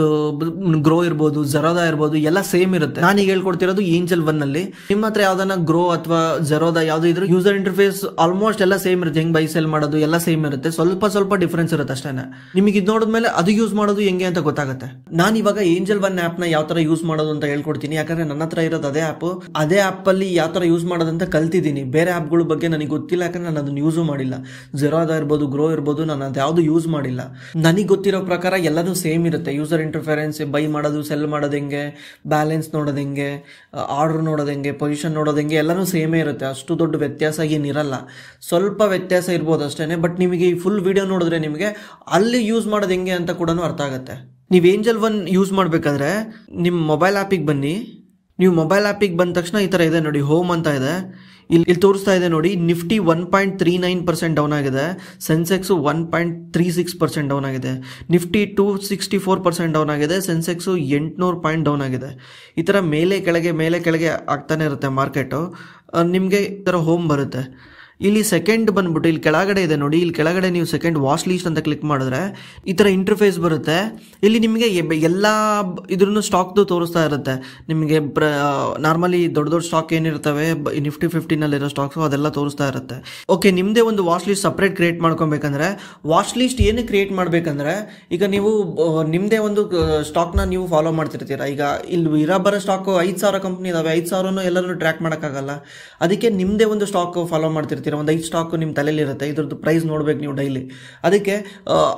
ಗ್ರೋ ಇರ್ಬೋದು ಜರೋದಾ ಇರ್ಬೋದು ಎಲ್ಲ ಸೇಮ್ ಇರುತ್ತೆ ನಾನು ಈಗ ಹೇಳ್ಕೊಡ್ತಿರೋದು ಏಂಜಲ್ ಒನ್ ಅಲ್ಲಿ ನಿಮ್ಮ ಹತ್ರ ಯಾವ್ದನ್ನ ಗ್ರೋ ಅಥವಾ ಜರೋದಾ ಯಾವ್ದು ಇದ್ರೂ ಯೂಸರ್ ಇಂಟರ್ಫೇಸ್ ಆಲ್ಮೋಸ್ಟ್ ಎಲ್ಲ ಸೇಮ್ ಇರುತ್ತೆ ಹೆಂಗ್ ಬೈ ಸೆಲ್ ಮಾಡೋದು ಎಲ್ಲ ಸೇಮ್ ಇರುತ್ತೆ ಸ್ವಲ್ಪ ಸ್ವಲ್ಪ ಡಿಫ್ರೆನ್ಸ್ ಇರುತ್ತೆ ಅಷ್ಟೇ ನಿಮಗೆ ಇದು ನೋಡಿದ್ಮೇಲೆ ಅದು ಯೂಸ್ ಮಾಡೋದು ಹೆಂಗೆ ಅಂತ ಗೊತ್ತಾಗುತ್ತೆ ನಾನು ಇವಾಗ ಏಂಜಲ್ ಒನ್ ಆ್ಯಪ್ನ ಯಾವ ಥರ ಯೂಸ್ ಮಾಡೋದು ಅಂತ ಹೇಳ್ಕೊಡ್ತೀನಿ ಯಾಕಂದ್ರೆ ನನ್ನ ಹತ್ರ ಇರೋದು ಅದೇ ಆ್ಯಪ್ ಅದೇ ಆ್ಯಪಲ್ಲಿ ಆ್ಯಪಲ್ಲಿ ಯಾವ ಥರ ಯೂಸ್ ಮಾಡೋದಂತ ಕಲ್ತಿದ್ದೀನಿ ಬೇರೆ ಆ್ಯಪ್ಗಳ ಬಗ್ಗೆ ನನಗೆ ಗೊತ್ತಿಲ್ಲ ಯಾಕಂದರೆ ನಾನು ಅದನ್ನು ಯೂಸು ಮಾಡಿಲ್ಲ ಜೆರೋದ ಇರ್ಬೋದು ಗ್ರೋ ಇರ್ಬೋದು ನಾನು ಅದ್ಯಾವುದೂ ಯೂಸ್ ಮಾಡಿಲ್ಲ ನನಗೆ ಗೊತ್ತಿರೋ ಪ್ರಕಾರ ಎಲ್ಲದೂ ಸೇಮ್ ಇರುತ್ತೆ ಯೂಸರ್ ಇಂಟರ್ಫೆರೆನ್ಸ್ ಬೈ ಮಾಡೋದು ಸೆಲ್ ಮಾಡೋದು ಹೆಂಗೆ ಬ್ಯಾಲೆನ್ಸ್ ನೋಡೋದು ಹೆಂಗೆ ಆರ್ಡ್ರ್ ನೋಡೋದು ಹೆಂಗೆ ಪೊಸಿಷನ್ ನೋಡೋದು ಹೆಂಗೆ ಎಲ್ಲನೂ ಸೇಮೇ ಇರುತ್ತೆ ಅಷ್ಟು ದೊಡ್ಡ ವ್ಯತ್ಯಾಸ ಏನಿರಲ್ಲ ಸ್ವಲ್ಪ ವ್ಯತ್ಯಾಸ ಇರ್ಬೋದು ಅಷ್ಟೇ ಬಟ್ ನಿಮಗೆ ಈ ಫುಲ್ ವೀಡಿಯೋ ನೋಡಿದ್ರೆ ನಿಮಗೆ ಅಲ್ಲಿ ಯೂಸ್ ಮಾಡೋದು ಹೆಂಗೆ ಅಂತ ಕೂಡ ಅರ್ಥ ಆಗುತ್ತೆ ನೀವು ಏಂಜಲ್ ಒನ್ ಯೂಸ್ ಮಾಡಬೇಕಾದ್ರೆ ನಿಮ್ಮ ಮೊಬೈಲ್ ಆ್ಯಪಿಗೆ ಬನ್ನಿ ನೀವು ಮೊಬೈಲ್ ಆ್ಯಪಿಗೆ ಬಂದ ತಕ್ಷಣ ಈ ಥರ ಇದೆ ನೋಡಿ ಹೋಮ್ ಅಂತ ಇದೆ ಇಲ್ಲಿ ಇಲ್ಲಿ ತೋರಿಸ್ತಾ ಇದೆ ನೋಡಿ Nifty one point three nine percent down ಆಗಿದೆ Sensex one point three six percent down ಆಗಿದೆ Nifty two sixty four percent down ಆಗಿದೆ ಸೆನ್ಸೆಕ್ಸು ಎಂಟುನೂರು ಪಾಯಿಂಟ್ ಡೌನ್ ಆಗಿದೆ ಈ ಥರ ಮೇಲೆ ಕೆಳಗೆ ಮೇಲೆ ಕೆಳಗೆ ಆಗ್ತಾನೆ ಇರುತ್ತೆ ಮಾರ್ಕೆಟು ನಿಮಗೆ ಈ ಥರ ಹೋಮ್ ಬರುತ್ತೆ ಇಲ್ಲಿ ಸೆಕೆಂಡ್ ಬಂದ್ಬಿಟ್ಟು ಇಲ್ಲಿ ಕೆಳಗಡೆ ಇದೆ ನೋಡಿ ಇಲ್ಲಿ ಕೆಳಗಡೆ ನೀವು ಸೆಕೆಂಡ್ ವಾಶ್ ಲೀಸ್ಟ್ ಅಂತ ಕ್ಲಿಕ್ ಮಾಡಿದ್ರೆ ಈ ಥರ ಇಂಟರ್ಫೇಸ್ ಬರುತ್ತೆ ಇಲ್ಲಿ ನಿಮಗೆ ಎಲ್ಲ ಇದ್ರೂ ಸ್ಟಾಕ್ದು ತೋರಿಸ್ತಾ ಇರುತ್ತೆ ನಿಮಗೆ ಪ್ರ ನಾರ್ಮಲಿ ದೊಡ್ಡ ದೊಡ್ಡ ಸ್ಟಾಕ್ ಏನಿರ್ತವೆ ನಿಫ್ಟಿ ಫಿಫ್ಟಿನಲ್ಲಿರೋ ಸ್ಟಾಕ್ಸು ಅದೆಲ್ಲ ತೋರಿಸ್ತಾ ಇರುತ್ತೆ ಓಕೆ ನಿಮ್ಮದೇ ಒಂದು ವಾಶ್ ಲೀಸ್ಟ್ ಸಪ್ರೇಟ್ ಕ್ರಿಯೇಟ್ ಮಾಡ್ಕೊಬೇಕಂದ್ರೆ ವಾಶ್ ಲೀಸ್ಟ್ ಏನು ಕ್ರಿಯೇಟ್ ಮಾಡಬೇಕಂದ್ರೆ ಈಗ ನೀವು ನಿಮ್ಮದೇ ಒಂದು ಸ್ಟಾಕ್ನ ನೀವು ಫಾಲೋ ಮಾಡ್ತಿರ್ತೀರಾ ಈಗ ಇಲ್ಲಿ ಇರೋ ಬರೋ ಸ್ಟಾಕು ಐದು ಸಾವಿರ ಕಂಪ್ನಿ ಇದಾವೆ ಐದು ಸಾವಿರನೂ ಎಲ್ಲರೂ ಟ್ರ್ಯಾಕ್ ಮಾಡೋಕ್ಕಾಗಲ್ಲ ಅದಕ್ಕೆ ನಿಮ್ಮದೇ ಒಂದು ಸ್ಟಾಕ್ ಫಾಲೋ ಮಾಡ್ತಿರ್ತೀರ ಮಾಡ್ತೀರಾ ಒಂದು ಐದು ಸ್ಟಾಕು ನಿಮ್ಮ ಇರುತ್ತೆ ಇದ್ರದ್ದು ಪ್ರೈಸ್ ನೋಡ್ಬೇಕು ನೀವು ಡೈಲಿ ಅದಕ್ಕೆ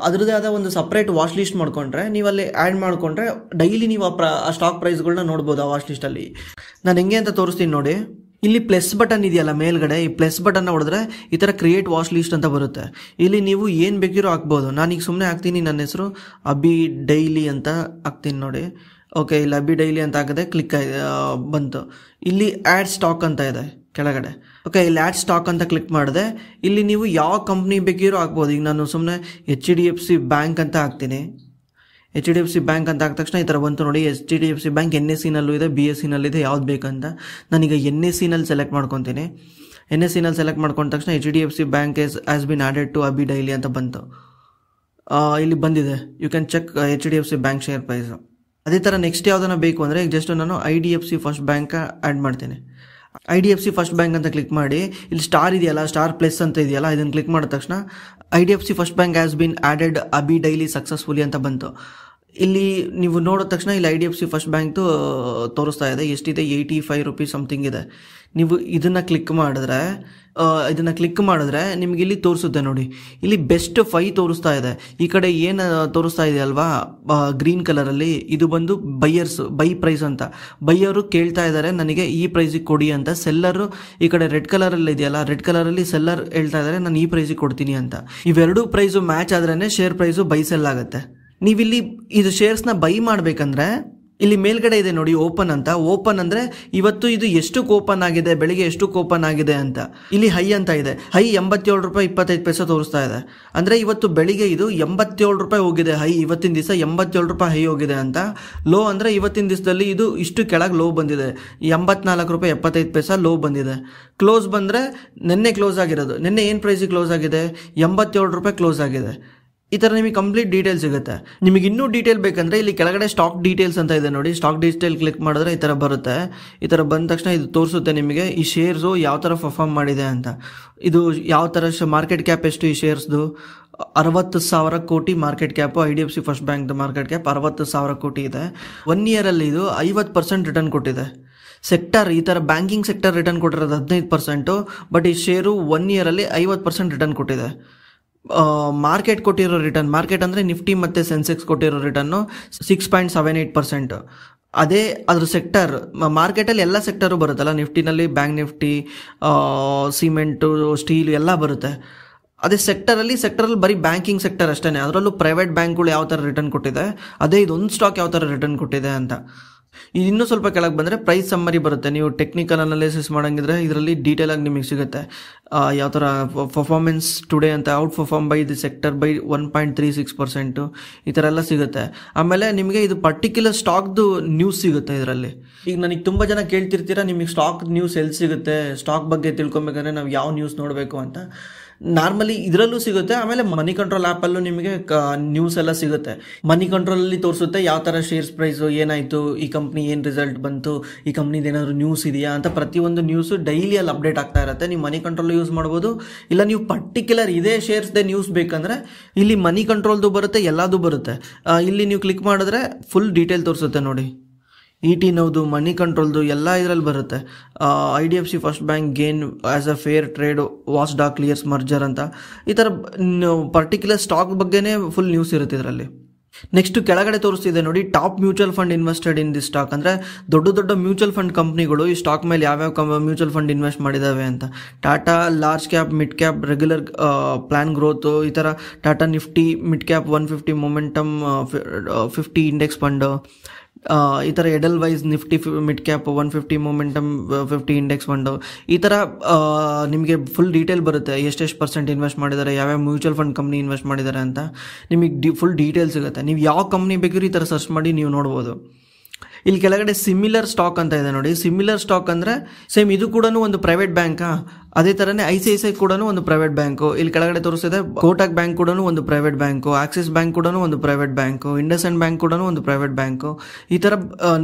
ಅದರದೇ ಆದ ಒಂದು ಸಪ್ರೇಟ್ ವಾಶ್ ಲಿಸ್ಟ್ ಮಾಡ್ಕೊಂಡ್ರೆ ನೀವು ಅಲ್ಲಿ ಆ್ಯಡ್ ಮಾಡಿಕೊಂಡ್ರೆ ಡೈಲಿ ನೀವು ಆ ಪ್ರ ಆ ಸ್ಟಾಕ್ ಪ್ರೈಸ್ಗಳನ್ನ ನೋಡ್ಬೋದು ಆ ವಾಚ್ ಲಿಸ್ಟಲ್ಲಿ ನಾನು ಹೆಂಗೆ ಅಂತ ತೋರಿಸ್ತೀನಿ ನೋಡಿ ಇಲ್ಲಿ ಪ್ಲಸ್ ಬಟನ್ ಇದೆಯಲ್ಲ ಮೇಲ್ಗಡೆ ಈ ಪ್ಲಸ್ ಬಟನ್ನ ಹೊಡೆದ್ರೆ ಈ ಥರ ಕ್ರಿಯೇಟ್ ವಾಶ್ ಲಿಸ್ಟ್ ಅಂತ ಬರುತ್ತೆ ಇಲ್ಲಿ ನೀವು ಏನು ಬೇಕಿರೋ ಹಾಕ್ಬೋದು ನಾನೀಗ ಸುಮ್ಮನೆ ಹಾಕ್ತೀನಿ ನನ್ನ ಹೆಸರು ಅಬಿ ಡೈಲಿ ಅಂತ ಹಾಕ್ತೀನಿ ನೋಡಿ ಓಕೆ ಇಲ್ಲಿ ಅಬಿ ಡೈಲಿ ಅಂತ ಹಾಕಿದೆ ಕ್ಲಿಕ್ ಬಂತು ಇಲ್ಲಿ ಆ್ಯಡ್ ಸ್ಟಾಕ್ ಅಂತ ಇದೆ ಕೆಳಗಡೆ ಓಕೆ ಇಲ್ಲಿ ಆ್ಯಡ್ ಸ್ಟಾಕ್ ಅಂತ ಕ್ಲಿಕ್ ಮಾಡಿದೆ ಇಲ್ಲಿ ನೀವು ಯಾವ ಕಂಪ್ನಿ ಬೇಕಿರೋ ಆಗ್ಬೋದು ಈಗ ನಾನು ಸುಮ್ಮನೆ H D F C bank ಅಂತ ಹಾಕ್ತೀನಿ H D F C bank ಅಂತ ಆದ ತಕ್ಷಣ ಈ ಥರ ಬಂತು ನೋಡಿ H D F C bank N S ಸಿನಲ್ಲೂ ಇದೆ ಬಿ ಎಸ್ ಇದೆ ಯಾವ್ದು ಬೇಕಂತ ನಾನೀಗ ಎನ್ ಎಸ್ ಸಿನಲ್ಲಿ ಸೆಲೆಕ್ಟ್ ಮಾಡ್ಕೊತೀನಿ ಎನ್ ಎಸ್ ಸಿನಲ್ಲಿ ಸೆಲೆಕ್ಟ್ ಮಾಡ್ಕೊಂಡ ತಕ್ಷಣ H D F C bank ಎಸ್ ಆಸ್ ಬಿನ್ ಆಡೆಡ್ ಟು ಅಬಿ ಡೈಲಿ ಅಂತ ಬಂತು ಇಲ್ಲಿ ಬಂದಿದೆ you can check H D F C bank share price ಅದೇ ಥರ ನೆಕ್ಸ್ಟ್ ಯಾವ್ದಾನ ಬೇಕು ಅಂದರೆ ಈಗ ಜಸ್ಟ್ ನಾನು I D F C first bank add ಮಾಡ್ತೀನಿ I D F C first bank ಅಂತ ಕ್ಲಿಕ್ ಮಾಡಿ ಇಲ್ಲಿ ಸ್ಟಾರ್ ಇದೆಯಲ್ಲ ಸ್ಟಾರ್ ಪ್ಲಸ್ ಅಂತ ಇದೆಯಲ್ಲ ಇದನ್ನು ಕ್ಲಿಕ್ ಮಾಡಿದ ತಕ್ಷಣ I D F C first bank has been added ಅಬಿ ಡೈಲಿ ಸಕ್ಸಸ್ಫುಲಿ ಅಂತ ಬಂತು ಇಲ್ಲಿ ನೀವು ನೋಡಿದ ತಕ್ಷಣ ಇಲ್ಲಿ I D F C first ಬ್ಯಾಂಕ್ದು ತೋರಿಸ್ತಾ ಇದೆ ಎಷ್ಟಿದೆ ಏಯ್ಟಿ ಫೈವ್ ರುಪೀಸ್ ಸಮಥಿಂಗ್ ಇದೆ ನೀವು ಇದನ್ನು ಕ್ಲಿಕ್ ಮಾಡಿದ್ರೆ ಇದನ್ನು ಕ್ಲಿಕ್ ಮಾಡಿದ್ರೆ ನಿಮಗೆ ಇಲ್ಲಿ ತೋರಿಸುತ್ತೆ ನೋಡಿ ಇಲ್ಲಿ ಬೆಸ್ಟ್ ಫೈ ತೋರಿಸ್ತಾ ಇದೆ ಈ ಕಡೆ ಏನು ತೋರಿಸ್ತಾ ಇದೆ ಅಲ್ವಾ ಗ್ರೀನ್ ಕಲರಲ್ಲಿ ಇದು ಬಂದು ಬೈಯರ್ಸ್ ಬೈ ಪ್ರೈಸ್ ಅಂತ ಬೈಯರು ಕೇಳ್ತಾ ಇದ್ದಾರೆ ನನಗೆ ಈ ಪ್ರೈಸಿಗೆ ಕೊಡಿ ಅಂತ ಸೆಲ್ಲರು ಈ ಕಡೆ ರೆಡ್ ಕಲರಲ್ಲಿ ಇದೆಯಲ್ಲ ರೆಡ್ ಕಲರಲ್ಲಿ ಸೆಲ್ಲರ್ ಹೇಳ್ತಾ ಇದ್ದಾರೆ ನಾನು ಈ ಪ್ರೈಸಿಗೆ ಕೊಡ್ತೀನಿ ಅಂತ ಇವೆರಡೂ ಪ್ರೈಸು ಮ್ಯಾಚ್ ಆದ್ರೇ ಶೇರ್ ಪ್ರೈಸು ಬೈ ಸೆಲ್ ಆಗುತ್ತೆ ನೀವಿಲ್ಲಿ ಇದು ಶೇರ್ಸ್ನ ಬೈ ಮಾಡಬೇಕಂದ್ರೆ ಇಲ್ಲಿ ಮೇಲ್ಗಡೆ ಇದೆ ನೋಡಿ ಓಪನ್ ಅಂತ ಓಪನ್ ಅಂದ್ರೆ ಇವತ್ತು ಇದು ಎಷ್ಟು ಓಪನ್ ಆಗಿದೆ ಬೆಳಿಗ್ಗೆ ಎಷ್ಟು ಓಪನ್ ಆಗಿದೆ ಅಂತ ಇಲ್ಲಿ ಹೈ ಅಂತ ಇದೆ ಹೈ ಎಂಬತ್ತೇಳು ರೂಪಾಯಿ ಇಪ್ಪತ್ತೈದು ಪೈಸೆ ತೋರಿಸ್ತಾ ಇದೆ ಅಂದ್ರೆ ಇವತ್ತು ಬೆಳಿಗ್ಗೆ ಇದು ಎಂಬತ್ತೇಳು ರೂಪಾಯಿ ಹೋಗಿದೆ ಹೈ ಇವತ್ತಿನ ದಿವಸ ಎಂಬತ್ತೇಳು ರೂಪಾಯಿ ಹೈ ಹೋಗಿದೆ ಅಂತ ಲೋ ಅಂದ್ರೆ ಇವತ್ತಿನ ದಿವಸದಲ್ಲಿ ಇದು ಇಷ್ಟು ಕೆಳಗೆ ಲೋ ಬಂದಿದೆ ಎಂಬತ್ನಾಲ್ಕು ರೂಪಾಯಿ ಎಪ್ಪತ್ತೈದು ಪೈಸಾ ಲೋ ಬಂದಿದೆ ಕ್ಲೋಸ್ ಬಂದ್ರೆ ನಿನ್ನೆ ಕ್ಲೋಸ್ ಆಗಿರೋದು ನಿನ್ನೆ ಏನು ಪ್ರೈಸಿಗೆ ಕ್ಲೋಸ್ ಆಗಿದೆ ಎಂಬತ್ತೇಳು ರೂಪಾಯಿ ಕ್ಲೋಸ್ ಆಗಿದೆ ಈ ಥರ ನಿಮಗೆ ಕಂಪ್ಲೀಟ್ ಡೀಟೇಲ್ ಸಿಗುತ್ತೆ ನಿಮಗೆ ಇನ್ನೂ ಡೀಟೇಲ್ ಬೇಕಂದ್ರೆ ಇಲ್ಲಿ ಕೆಳಗಡೆ ಸ್ಟಾಕ್ ಡೀಟೇಲ್ಸ್ ಅಂತ ಇದೆ ನೋಡಿ ಸ್ಟಾಕ್ ಡೀಟೇಲ್ ಕ್ಲಿಕ್ ಮಾಡಿದ್ರೆ ಈ ಥರ ಬರುತ್ತೆ ಈ ಥರ ಬಂದ ತಕ್ಷಣ ಇದು ತೋರಿಸುತ್ತೆ ನಿಮಗೆ ಈ ಶೇರ್ಸು ಯಾವ ಥರ ಪರ್ಫಾರ್ಮ್ ಮಾಡಿದೆ ಅಂತ ಇದು ಯಾವ ಥರ ಮಾರ್ಕೆಟ್ ಕ್ಯಾಪ್ ಎಷ್ಟು ಈ ಶೇರ್ಸ್ದು ಅರವತ್ತು ಸಾವಿರ ಕೋಟಿ market cap I D F C first bank market cap ಅರವತ್ತು ಸಾವಿರ ಕೋಟಿ ಇದೆ ಒನ್ ಇಯರಲ್ಲಿ ಇದು ಐವತ್ತು ಪರ್ಸೆಂಟ್ ರಿಟರ್ನ್ ಕೊಟ್ಟಿದೆ ಸೆಕ್ಟರ್ ಈ ಥರ ಬ್ಯಾಂಕಿಂಗ್ ಸೆಕ್ಟರ್ ರಿಟರ್ನ್ ಕೊಟ್ಟಿರೋದು ಹದಿನೈದು ಪರ್ಸೆಂಟು ಬಟ್ ಈ ಶೇರು ಒನ್ ಇಯರಲ್ಲಿ ಐವತ್ತು ಪರ್ಸೆಂಟ್ ರಿಟರ್ನ್ ಕೊಟ್ಟಿದೆ ಮಾರ್ಕೆಟ್ ಕೊಟ್ಟಿರೋ ರಿಟರ್ನ್ ಮಾರ್ಕೆಟ್ ಅಂದರೆ ನಿಫ್ಟಿ ಮತ್ತು ಸೆನ್ಸೆಕ್ಸ್ ಕೊಟ್ಟಿರೋ return six point seven eight percent ಅದೇ ಅದ್ರ ಸೆಕ್ಟರ್ ಮಾರ್ಕೆಟಲ್ಲಿ ಎಲ್ಲ ಸೆಕ್ಟರು ಬರುತ್ತಲ್ಲ ನಿಫ್ಟಿನಲ್ಲಿ ಬ್ಯಾಂಕ್ ನಿಫ್ಟಿ ಸಿಮೆಂಟು ಸ್ಟೀಲು ಎಲ್ಲ ಬರುತ್ತೆ ಅದೇ ಸೆಕ್ಟರಲ್ಲಿ ಸೆಕ್ಟರಲ್ಲಿ ಬರೀ ಬ್ಯಾಂಕಿಂಗ್ ಸೆಕ್ಟರ್ ಅಷ್ಟೇ ಅದರಲ್ಲೂ ಪ್ರೈವೇಟ್ ಬ್ಯಾಂಕ್ಗಳು ಯಾವ ಥರ ರಿಟರ್ನ್ ಕೊಟ್ಟಿದೆ ಅದೇ ಇದೊಂದು ಸ್ಟಾಕ್ ಯಾವ ಥರ ರಿಟರ್ನ್ ಕೊಟ್ಟಿದೆ ಅಂತ ಇನ್ನೂ ಸ್ವಲ್ಪ ಕೆಳಗೆ ಬಂದರೆ ಪ್ರೈಸ್ ಸಮ್ಮರಿ ಬರುತ್ತೆ ನೀವು ಟೆಕ್ನಿಕಲ್ ಅನಾಲಿಸಿಸ್ ಮಾಡೋಂಗಿದ್ರೆ ಇದರಲ್ಲಿ ಡೀಟೇಲ್ ಆಗಿ ನಿಮಗೆ ಸಿಗುತ್ತೆ ಯಾವ ಥರ ಪರ್ಫಾರ್ಮೆನ್ಸ್ ಟುಡೇ ಅಂತ outperform by the sector by one point three six percent ಈ ಥರ ಎಲ್ಲ ಸಿಗುತ್ತೆ ಆಮೇಲೆ ನಿಮಗೆ ಇದು ಪರ್ಟಿಕ್ಯುಲರ್ ಸ್ಟಾಕ್ದು ನ್ಯೂಸ್ ಸಿಗುತ್ತೆ ಇದರಲ್ಲಿ ಈಗ ನನಗೆ ತುಂಬ ಜನ ಕೇಳ್ತಿರ್ತೀರಾ ನಿಮಗೆ ಸ್ಟಾಕ್ ನ್ಯೂಸ್ ಎಲ್ಲಿ ಸಿಗುತ್ತೆ ಸ್ಟಾಕ್ ಬಗ್ಗೆ ತಿಳ್ಕೊಬೇಕಂದ್ರೆ ನಾವು ಯಾವ ನ್ಯೂಸ್ ನೋಡಬೇಕು ಅಂತ ನಾರ್ಮಲಿ ಇದರಲ್ಲೂ ಸಿಗುತ್ತೆ ಆಮೇಲೆ ಮನಿ ಕಂಟ್ರೋಲ್ ಆ್ಯಪಲ್ಲೂ ನಿಮಗೆ ನ್ಯೂಸ್ ಎಲ್ಲ ಸಿಗುತ್ತೆ ಮನಿ ಕಂಟ್ರೋಲಲ್ಲಿ ತೋರಿಸುತ್ತೆ ಯಾವ ಥರ ಶೇರ್ಸ್ ಪ್ರೈಸು ಏನಾಯಿತು ಈ ಕಂಪ್ನಿ ಏನು ರಿಸಲ್ಟ್ ಬಂತು ಈ ಕಂಪ್ನಿದು ಏನಾದರೂ ನ್ಯೂಸ್ ಇದೆಯಾ ಅಂತ ಪ್ರತಿಯೊಂದು ನ್ಯೂಸು ಡೈಲಿ ಅಲ್ಲಿ ಅಪ್ಡೇಟ್ ಆಗ್ತಾ ಇರುತ್ತೆ ನೀವು ಮನಿ ಕಂಟ್ರೋಲ್ ಯೂಸ್ ಮಾಡ್ಬೋದು ಇಲ್ಲ ನೀವು ಪರ್ಟಿಕ್ಯುಲರ್ ಇದೇ ದೇ ನ್ಯೂಸ್ ಬೇಕಂದರೆ ಇಲ್ಲಿ ಮನಿ ಕಂಟ್ರೋಲ್ದು ಬರುತ್ತೆ ಎಲ್ಲದೂ ಬರುತ್ತೆ ಇಲ್ಲಿ ನೀವು ಕ್ಲಿಕ್ ಮಾಡಿದ್ರೆ ಫುಲ್ ಡೀಟೇಲ್ ತೋರಿಸುತ್ತೆ ನೋಡಿ ಇ e ಟಿ ನೋದು ಮನಿ ಕಂಟ್ರೋಲ್ದು ಎಲ್ಲ ಇದರಲ್ಲಿ ಬರುತ್ತೆ I D F C first bank gain as a fair trade was ಡಾ ಕ್ಲಿಯರ್ಸ್ ಮರ್ಜರ್ ಅಂತ ಈ ಥರ ಪರ್ಟಿಕ್ಯುಲರ್ ಸ್ಟಾಕ್ ಬಗ್ಗೆನೇ ಫುಲ್ ನ್ಯೂಸ್ ಇರುತ್ತೆ ಇದರಲ್ಲಿ ನೆಕ್ಸ್ಟ್ ಕೆಳಗಡೆ ತೋರಿಸ್ತಿದೆ ನೋಡಿ top mutual fund invested in this stock ಅಂದರೆ ದೊಡ್ಡ ದೊಡ್ಡ ಮ್ಯೂಚುವಲ್ ಫಂಡ್ ಕಂಪ್ನಿಗಳು ಈ ಸ್ಟಾಕ್ ಮೇಲೆ ಯಾವ್ಯಾವ ಮ್ಯೂಚುವಲ್ ಫಂಡ್ ಇನ್ವೆಸ್ಟ್ ಮಾಡಿದಾವೆ ಅಂತ Tata large cap mid cap regular plan growth ಈ ಥರ Tata Nifty mid cap one fifty momentum fifty index fund ಈ ಥರ ಎಡಲ್ ವೈಸ್ ನಿಫ್ಟಿ ಫಿ mid cap one fifty momentum fifty index fund ಈ ಥರ ನಿಮಗೆ ಫುಲ್ ಡೀಟೇಲ್ ಬರುತ್ತೆ ಎಷ್ಟೆಷ್ಟು ಪರ್ಸೆಂಟ್ ಇನ್ವೆಸ್ಟ್ ಮಾಡಿದ್ದಾರೆ ಯಾವ್ಯಾವ ಮ್ಯೂಚುವಲ್ ಫಂಡ್ ಕಂಪ್ನಿ ಇನ್ವೆಸ್ಟ್ ಮಾಡಿದ್ದಾರೆ ಅಂತ ನಿಮಗೆ ಡಿ ಫುಲ್ ಡೀಟೇಲ್ ಸಿಗುತ್ತೆ ನೀವು ಯಾವ ಕಂಪ್ನಿ ಬೇಕಿರೋ ಈ ಥರ ಸರ್ಚ್ ಮಾಡಿ ನೀವು ನೋಡ್ಬೋದು ಇಲ್ಲಿ ಕೆಳಗಡೆ ಸಿಮಿಲರ್ ಸ್ಟಾಕ್ ಅಂತ ಇದೆ ನೋಡಿ ಸಿಮಿಲರ್ ಸ್ಟಾಕ್ ಅಂದರೆ ಸೇಮ್ ಇದು ಕೂಡ ಒಂದು ಪ್ರೈವೇಟ್ ಬ್ಯಾಂಕಾ ಅದೇ ಥರನೇ I C I C I ಕೂಡ ಒಂದು ಪ್ರೈವೇಟ್ ಬ್ಯಾಂಕು ಇಲ್ಲಿ ಕೆಳಗಡೆ ತೋರಿಸಿದೆ ಕೋಟಕ್ ಬ್ಯಾಂಕ್ ಕೂಡ ಒಂದು ಪ್ರೈವೇಟ್ ಬ್ಯಾಂಕು ಆಕ್ಸಿಸ್ ಬ್ಯಾಂಕ್ ಕೂಡ ಒಂದು ಪ್ರೈವೇಟ್ ಬ್ಯಾಂಕು ಇಂಡಸ್ ಬ್ಯಾಂಕ್ ಕೂಡ ಒಂದು ಪ್ರೈವೇಟ್ ಬ್ಯಾಂಕು ಈ ತರ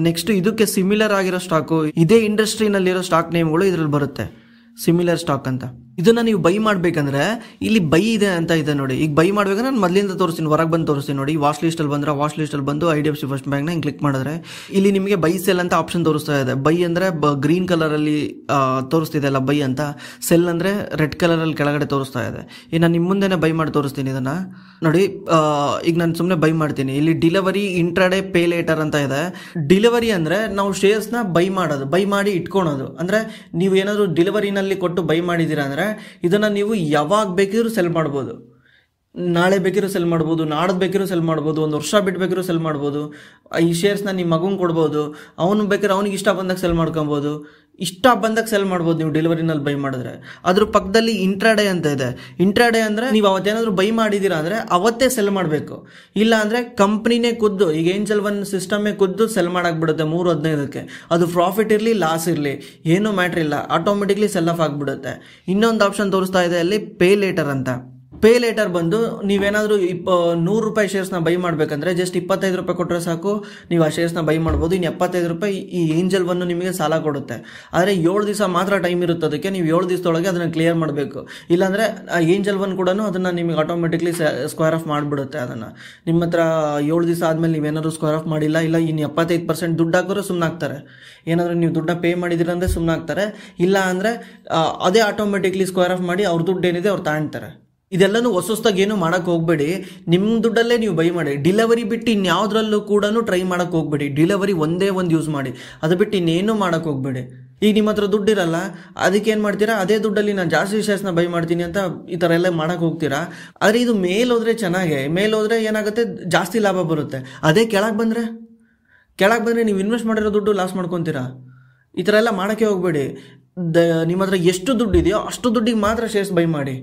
ನೆಕ್ಸ್ಟ್ ಇದಕ್ಕೆ ಸಿಮಿಲರ್ ಆಗಿರೋ ಸ್ಟಾಕು ಇದೇ ಇಂಡಸ್ಟ್ರಿನಲ್ಲಿರೋ ಸ್ಟಾಕ್ ನೇಮ್ಗಳು ಇದರಲ್ಲಿ ಬರುತ್ತೆ ಸಿಮಿಲರ್ ಸ್ಟಾಕ್ ಅಂತ ಇದನ್ನು ನೀವು ಬೈ ಮಾಡಬೇಕಂದ್ರೆ ಇಲ್ಲಿ ಬೈ ಇದೆ ಅಂತ ಇದೆ ನೋಡಿ ಈಗ ಬೈ ಮಾಡಬೇಕಂದ್ರೆ ನಾನು ಮೊದಲಿಂದ ತೋರಿಸ್ತೀನಿ ಹೊರಗೆ ಬಂದು ತೋರಿಸ್ತೀನಿ ನೋಡಿ ವಾಶ್ ಲಿಸ್ಟಲ್ಲಿ ಬಂದ್ರೆ ವಾಶ್ ಲಿಸ್ಟಲ್ಲಿ ಬಂದು I D F C first bank ಹಿಂಗೆ ಕ್ಲಿಕ್ ಮಾಡಿದ್ರೆ ಇಲ್ಲಿ ನಿಮಗೆ ಬೈ ಸೆಲ್ ಅಂತ ಆಪ್ಷನ್ ತೋರಿಸ್ತಾ ಇದೆ ಬೈ ಅಂದರೆ ಬ ಗ್ರೀನ್ ಕಲರಲ್ಲಿ ಅಲ್ಲ ಬೈ ಅಂತ ಸೆಲ್ ಅಂದರೆ ರೆಡ್ ಕಲರಲ್ಲಿ ಕೆಳಗಡೆ ತೋರಿಸ್ತಾ ಇದೆ ಈಗ ನಾನು ನಿಮ್ಮ ಮುಂದೆನೇ ಬೈ ಮಾಡಿ ತೋರಿಸ್ತೀನಿ ಇದನ್ನು ನೋಡಿ ಈಗ ನಾನು ಸುಮ್ಮನೆ ಬೈ ಮಾಡ್ತೀನಿ ಇಲ್ಲಿ ಡಿಲಿವರಿ ಇಂಟ್ರಾಡೇ ಪೇ ಲೇಟರ್ ಅಂತ ಇದೆ ಡಿಲಿವರಿ ಅಂದರೆ ನಾವು ನ ಬೈ ಮಾಡೋದು ಬೈ ಮಾಡಿ ಇಟ್ಕೊಳೋದು ಅಂದರೆ ನೀವು ಏನಾದರೂ ಡಿಲಿವರಿನಲ್ಲಿ ಕೊಟ್ಟು ಬೈ ಮಾಡಿದ್ದೀರಾ ಅಂದರೆ ಇದನ್ನು ನೀವು ಯಾವಾಗ ಬೇಕಿದ್ರೂ ಸೆಲ್ ಮಾಡ್ಬೋದು ನಾಳೆ ಬೇಕಿರೋ ಸೆಲ್ ಮಾಡ್ಬೋದು ನಾಡದ್ ಬೇಕಿರೋ ಸೆಲ್ ಮಾಡ್ಬೋದು ಒಂದು ವರ್ಷ ಬಿಟ್ಟು ಬೇಕಿರೋ ಸೆಲ್ ಮಾಡ್ಬೋದು ಈ ಶೇರ್ಸ್ನ ನಿಮ್ಮ ಮಗುಂಗೆ ಕೊಡ್ಬೋದು ಅವನು ಬೇಕಾದ್ರೆ ಅವ್ನಿಗೆ ಇಷ್ಟ ಬಂದಾಗ ಸೆಲ್ ಮಾಡ್ಕೊಬೋದು ಇಷ್ಟ ಬಂದಾಗ ಸೆಲ್ ಮಾಡ್ಬೋದು ನೀವು ಡೆಲಿವರಿನಲ್ಲಿ ಬೈ ಮಾಡಿದ್ರೆ ಅದ್ರ ಪಕ್ಕದಲ್ಲಿ ಇಂಟ್ರಾಡೇ ಅಂತ ಇದೆ ಇಂಟ್ರಾಡೇ ಅಂದರೆ ನೀವು ಅವತ್ತೇನಾದರೂ ಬೈ ಮಾಡಿದ್ದೀರಾ ಅಂದರೆ ಅವತ್ತೇ ಸೆಲ್ ಮಾಡಬೇಕು ಇಲ್ಲ ಅಂದ್ರೆ ಕಂಪ್ನಿನೇ ಕುದ್ದು ಈಗ ಏಂಜಲ್ ಒನ್ ಸಿಸ್ಟಮೇ ಕುದ್ದು ಸೆಲ್ ಬಿಡುತ್ತೆ ಮೂರು ಹದಿನೈದಕ್ಕೆ ಅದು ಪ್ರಾಫಿಟ್ ಇರಲಿ ಲಾಸ್ ಇರಲಿ ಏನೂ ಮ್ಯಾಟ್ರ್ ಇಲ್ಲ ಆಟೋಮೆಟಿಕ್ಲಿ ಸೆಲ್ ಆಫ್ ಆಗಿಬಿಡುತ್ತೆ ಇನ್ನೊಂದು ಆಪ್ಷನ್ ತೋರಿಸ್ತಾ ಇದೆ ಅಲ್ಲಿ ಪೇ ಲೇಟರ್ ಅಂತ ಪೇ ಲೇಟರ್ ಬಂದು ನೀವೇನಾದರೂ ಇಪ್ಪ ನೂರು ರೂಪಾಯಿ ಶೇರ್ಸ್ನ ಬೈ ಮಾಡಬೇಕಂದ್ರೆ ಜಸ್ಟ್ ಇಪ್ಪತ್ತೈದು ರೂಪಾಯಿ ಕೊಟ್ಟರೆ ಸಾಕು ನೀವು ಆ ಶೇರ್ಸ್ನ ಬೈ ಮಾಡ್ಬೋದು ಇನ್ನು ಎಪ್ಪತ್ತೈದು ರೂಪಾಯಿ ಈ ಏಂಜಲ್ ಒನ್ನು ನಿಮಗೆ ಸಾಲ ಕೊಡುತ್ತೆ ಆದರೆ ಏಳು ದಿವಸ ಮಾತ್ರ ಟೈಮ್ ಇರುತ್ತೆ ಅದಕ್ಕೆ ನೀವು ಏಳು ದಿವಸದೊಳಗೆ ಅದನ್ನು ಕ್ಲಿಯರ್ ಮಾಡಬೇಕು ಇಲ್ಲಾಂದರೆ ಆ ಏಂಜಲ್ ಬಂದು ಕೂಡ ಅದನ್ನು ನಿಮಗೆ ಆಟೋಮೆಟಿಕ್ಲಿ ಸ್ಕ್ವೇರ್ ಆಫ್ ಮಾಡಿಬಿಡುತ್ತೆ ಅದನ್ನು ನಿಮ್ಮ ಹತ್ರ ಏಳು ದಿವಸ ಆದಮೇಲೆ ನೀವೇನಾದರೂ ಸ್ಕ್ವೇರ್ ಆಫ್ ಮಾಡಿಲ್ಲ ಇಲ್ಲ ಇನ್ನು ಎಪ್ಪತ್ತೈದು ಪರ್ಸೆಂಟ್ ದುಡ್ಡು ಹಾಕಿದ್ರೆ ಸುಮ್ಮನಾಗ್ತಾರೆ ಏನಾದರೂ ನೀವು ದುಡ್ಡನ್ನ ಪೇ ಮಾಡಿದಿರ ಸುಮ್ಮನಾಗ್ತಾರೆ ಇಲ್ಲ ಅಂದರೆ ಅದೇ ಆಟೋಮೆಟಿಕ್ಲಿ ಸ್ಕ್ವೇರ್ ಆಫ್ ಮಾಡಿ ಅವ್ರ ದುಡ್ಡು ಏನಿದೆ ಅವ್ರು ತಾಣ್ತಾರೆ ಇದೆಲ್ಲನೂ ಹೊಸದಾಗಿ ಏನು ಮಾಡೋಕ್ಕೆ ಹೋಗಬೇಡಿ ನಿಮ್ಮ ದುಡ್ಡಲ್ಲೇ ನೀವು ಬೈ ಮಾಡಿ ಡಿಲವರಿ ಬಿಟ್ಟು ಇನ್ಯಾವುದ್ರಲ್ಲೂ ಕೂಡ ಟ್ರೈ ಮಾಡೋಕೆ ಹೋಗಬೇಡಿ ಡಿಲವರಿ ಒಂದೇ ಒಂದು ಯೂಸ್ ಮಾಡಿ ಅದು ಬಿಟ್ಟು ಇನ್ನೇನು ಮಾಡಕ್ಕೆ ಹೋಗಬೇಡಿ ಈಗ ನಿಮ್ಮ ಹತ್ರ ದುಡ್ಡಿರಲ್ಲ ಅದಕ್ಕೆ ಏನು ಮಾಡ್ತೀರಾ ಅದೇ ದುಡ್ಡಲ್ಲಿ ನಾನು ಜಾಸ್ತಿ ಶೇರ್ಸ್ನ ಬೈ ಮಾಡ್ತೀನಿ ಅಂತ ಈ ಥರ ಎಲ್ಲ ಮಾಡೋಕ್ಕೆ ಹೋಗ್ತೀರಾ ಆದರೆ ಇದು ಮೇಲೋದ್ರೆ ಹೋದರೆ ಚೆನ್ನಾಗೆ ಮೇಲೆ ಹೋದರೆ ಏನಾಗುತ್ತೆ ಜಾಸ್ತಿ ಲಾಭ ಬರುತ್ತೆ ಅದೇ ಕೆಳಗೆ ಬಂದರೆ ಕೆಳಗೆ ಬಂದರೆ ನೀವು ಇನ್ವೆಸ್ಟ್ ಮಾಡಿರೋ ದುಡ್ಡು ಲಾಸ್ ಮಾಡ್ಕೊತೀರಾ ಈ ಥರ ಎಲ್ಲ ಮಾಡೋಕ್ಕೆ ಹೋಗಬೇಡಿ ದ ನಿಮ್ಮ ಹತ್ರ ಎಷ್ಟು ದುಡ್ಡಿದೆಯೋ ಅಷ್ಟು ದುಡ್ಡಿಗೆ ಮಾತ್ರ ಶೇರ್ಸ್ ಬೈ ಮಾಡಿ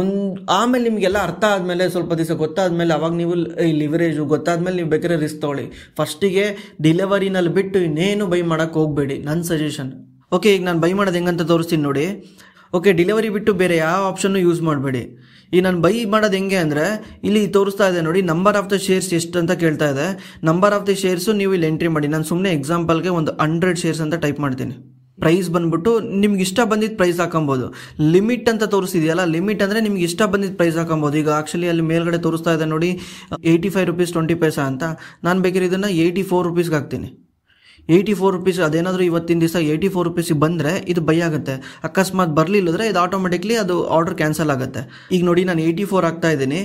ಒಂದು ಆಮೇಲೆ ನಿಮಗೆಲ್ಲ ಅರ್ಥ ಆದಮೇಲೆ ಸ್ವಲ್ಪ ದಿವಸ ಗೊತ್ತಾದಮೇಲೆ ಅವಾಗ ನೀವು ಈ ಲಿವರೇಜು ಗೊತ್ತಾದಮೇಲೆ ನೀವು ಬೇಕಾದ್ರೆ ರಿಸ್ಕ್ ತೊಗೊಳ್ಳಿ ಫಸ್ಟಿಗೆ ಡಿಲೆವರಿನಲ್ಲಿ ಬಿಟ್ಟು ಇನ್ನೇನು ಬೈ ಮಾಡೋಕ್ಕೆ ಹೋಗಬೇಡಿ ನನ್ನ ಸಜೆಷನ್ ಓಕೆ ಈಗ ನಾನು ಬೈ ಮಾಡೋದು ಹೆಂಗಂತ ತೋರಿಸ್ತೀನಿ ನೋಡಿ ಓಕೆ ಡಿಲೆವರಿ ಬಿಟ್ಟು ಬೇರೆ ಯಾವ ಆಪ್ಷನ್ನು ಯೂಸ್ ಮಾಡಬೇಡಿ ಈಗ ನಾನು ಬೈ ಮಾಡೋದು ಹೆಂಗೆ ಅಂದರೆ ಇಲ್ಲಿ ತೋರಿಸ್ತಾ ಇದೆ ನೋಡಿ ನಂಬರ್ ಆಫ್ ದ ಶೇರ್ಸ್ ಎಷ್ಟು ಅಂತ ಕೇಳ್ತಾ ಇದೆ ನಂಬರ್ ಆಫ್ ದಿ ಶೇರ್ಸು ನೀವು ಇಲ್ಲಿ ಎಂಟ್ರಿ ಮಾಡಿ ನಾನು ಸುಮ್ಮನೆ ಎಕ್ಸಾಂಪಲ್ಗೆ ಒಂದು ಹಂಡ್ರೆಡ್ ಶೇರ್ಸ್ ಅಂತ ಟೈಪ್ ಮಾಡ್ತೀನಿ ಪ್ರೈಸ್ ಬಂದ್ಬಿಟ್ಟು ನಿಮ್ಗೆ ಇಷ್ಟ ಬಂದಿದ್ದು ಪ್ರೈಸ್ ಹಾಕೊಬೋದು ಲಿಮಿಟ್ ಅಂತ ತೋರಿಸಿದೆಯಲ್ಲ ಲಿಮಿಟ್ ಅಂದರೆ ನಿಮ್ಗೆ ಇಷ್ಟ ಬಂದಿದ್ದು ಪ್ರೈಸ್ ಹಾಕೊಬೋದು ಈಗ ಆ್ಯಕ್ಚುಲಿ ಅಲ್ಲಿ ಮೇಲ್ಗಡೆ ತೋರಿಸ್ತಾ ಇದೆ ನೋಡಿ eighty five rupees twenty paisa ಅಂತ ನಾನು ಬೇಕಾದ್ರೆ ಇದನ್ನು ಏಯ್ಟಿ ಫೋರ್ ರುಪೀಸ್ಗೆ ಹಾಕ್ತೀನಿ ಏಯ್ಟಿ ಫೋರ್ ರುಪೀಸ್ ಅದೇನಾದರೂ ಇವತ್ತಿನ ದಿವಸ ಏಯ್ಟಿ ಫೋರ್ ರುಪೀಸಿಗೆ ಬಂದರೆ ಇದು ಬೈ ಆಗುತ್ತೆ ಅಕಸ್ಮಾತ್ ಬರಲಿಲ್ಲದ್ರೆ ಇದು ಆಟೋಮೆಟಿಕ್ಲಿ ಅದು ಆರ್ಡರ್ ಕ್ಯಾನ್ಸಲ್ ಆಗುತ್ತೆ ಈಗ ನೋಡಿ ನಾನು ಏಯ್ಟಿ ಫೋರ್ ಹಾಕ್ತಾ ಇದ್ದೀನಿ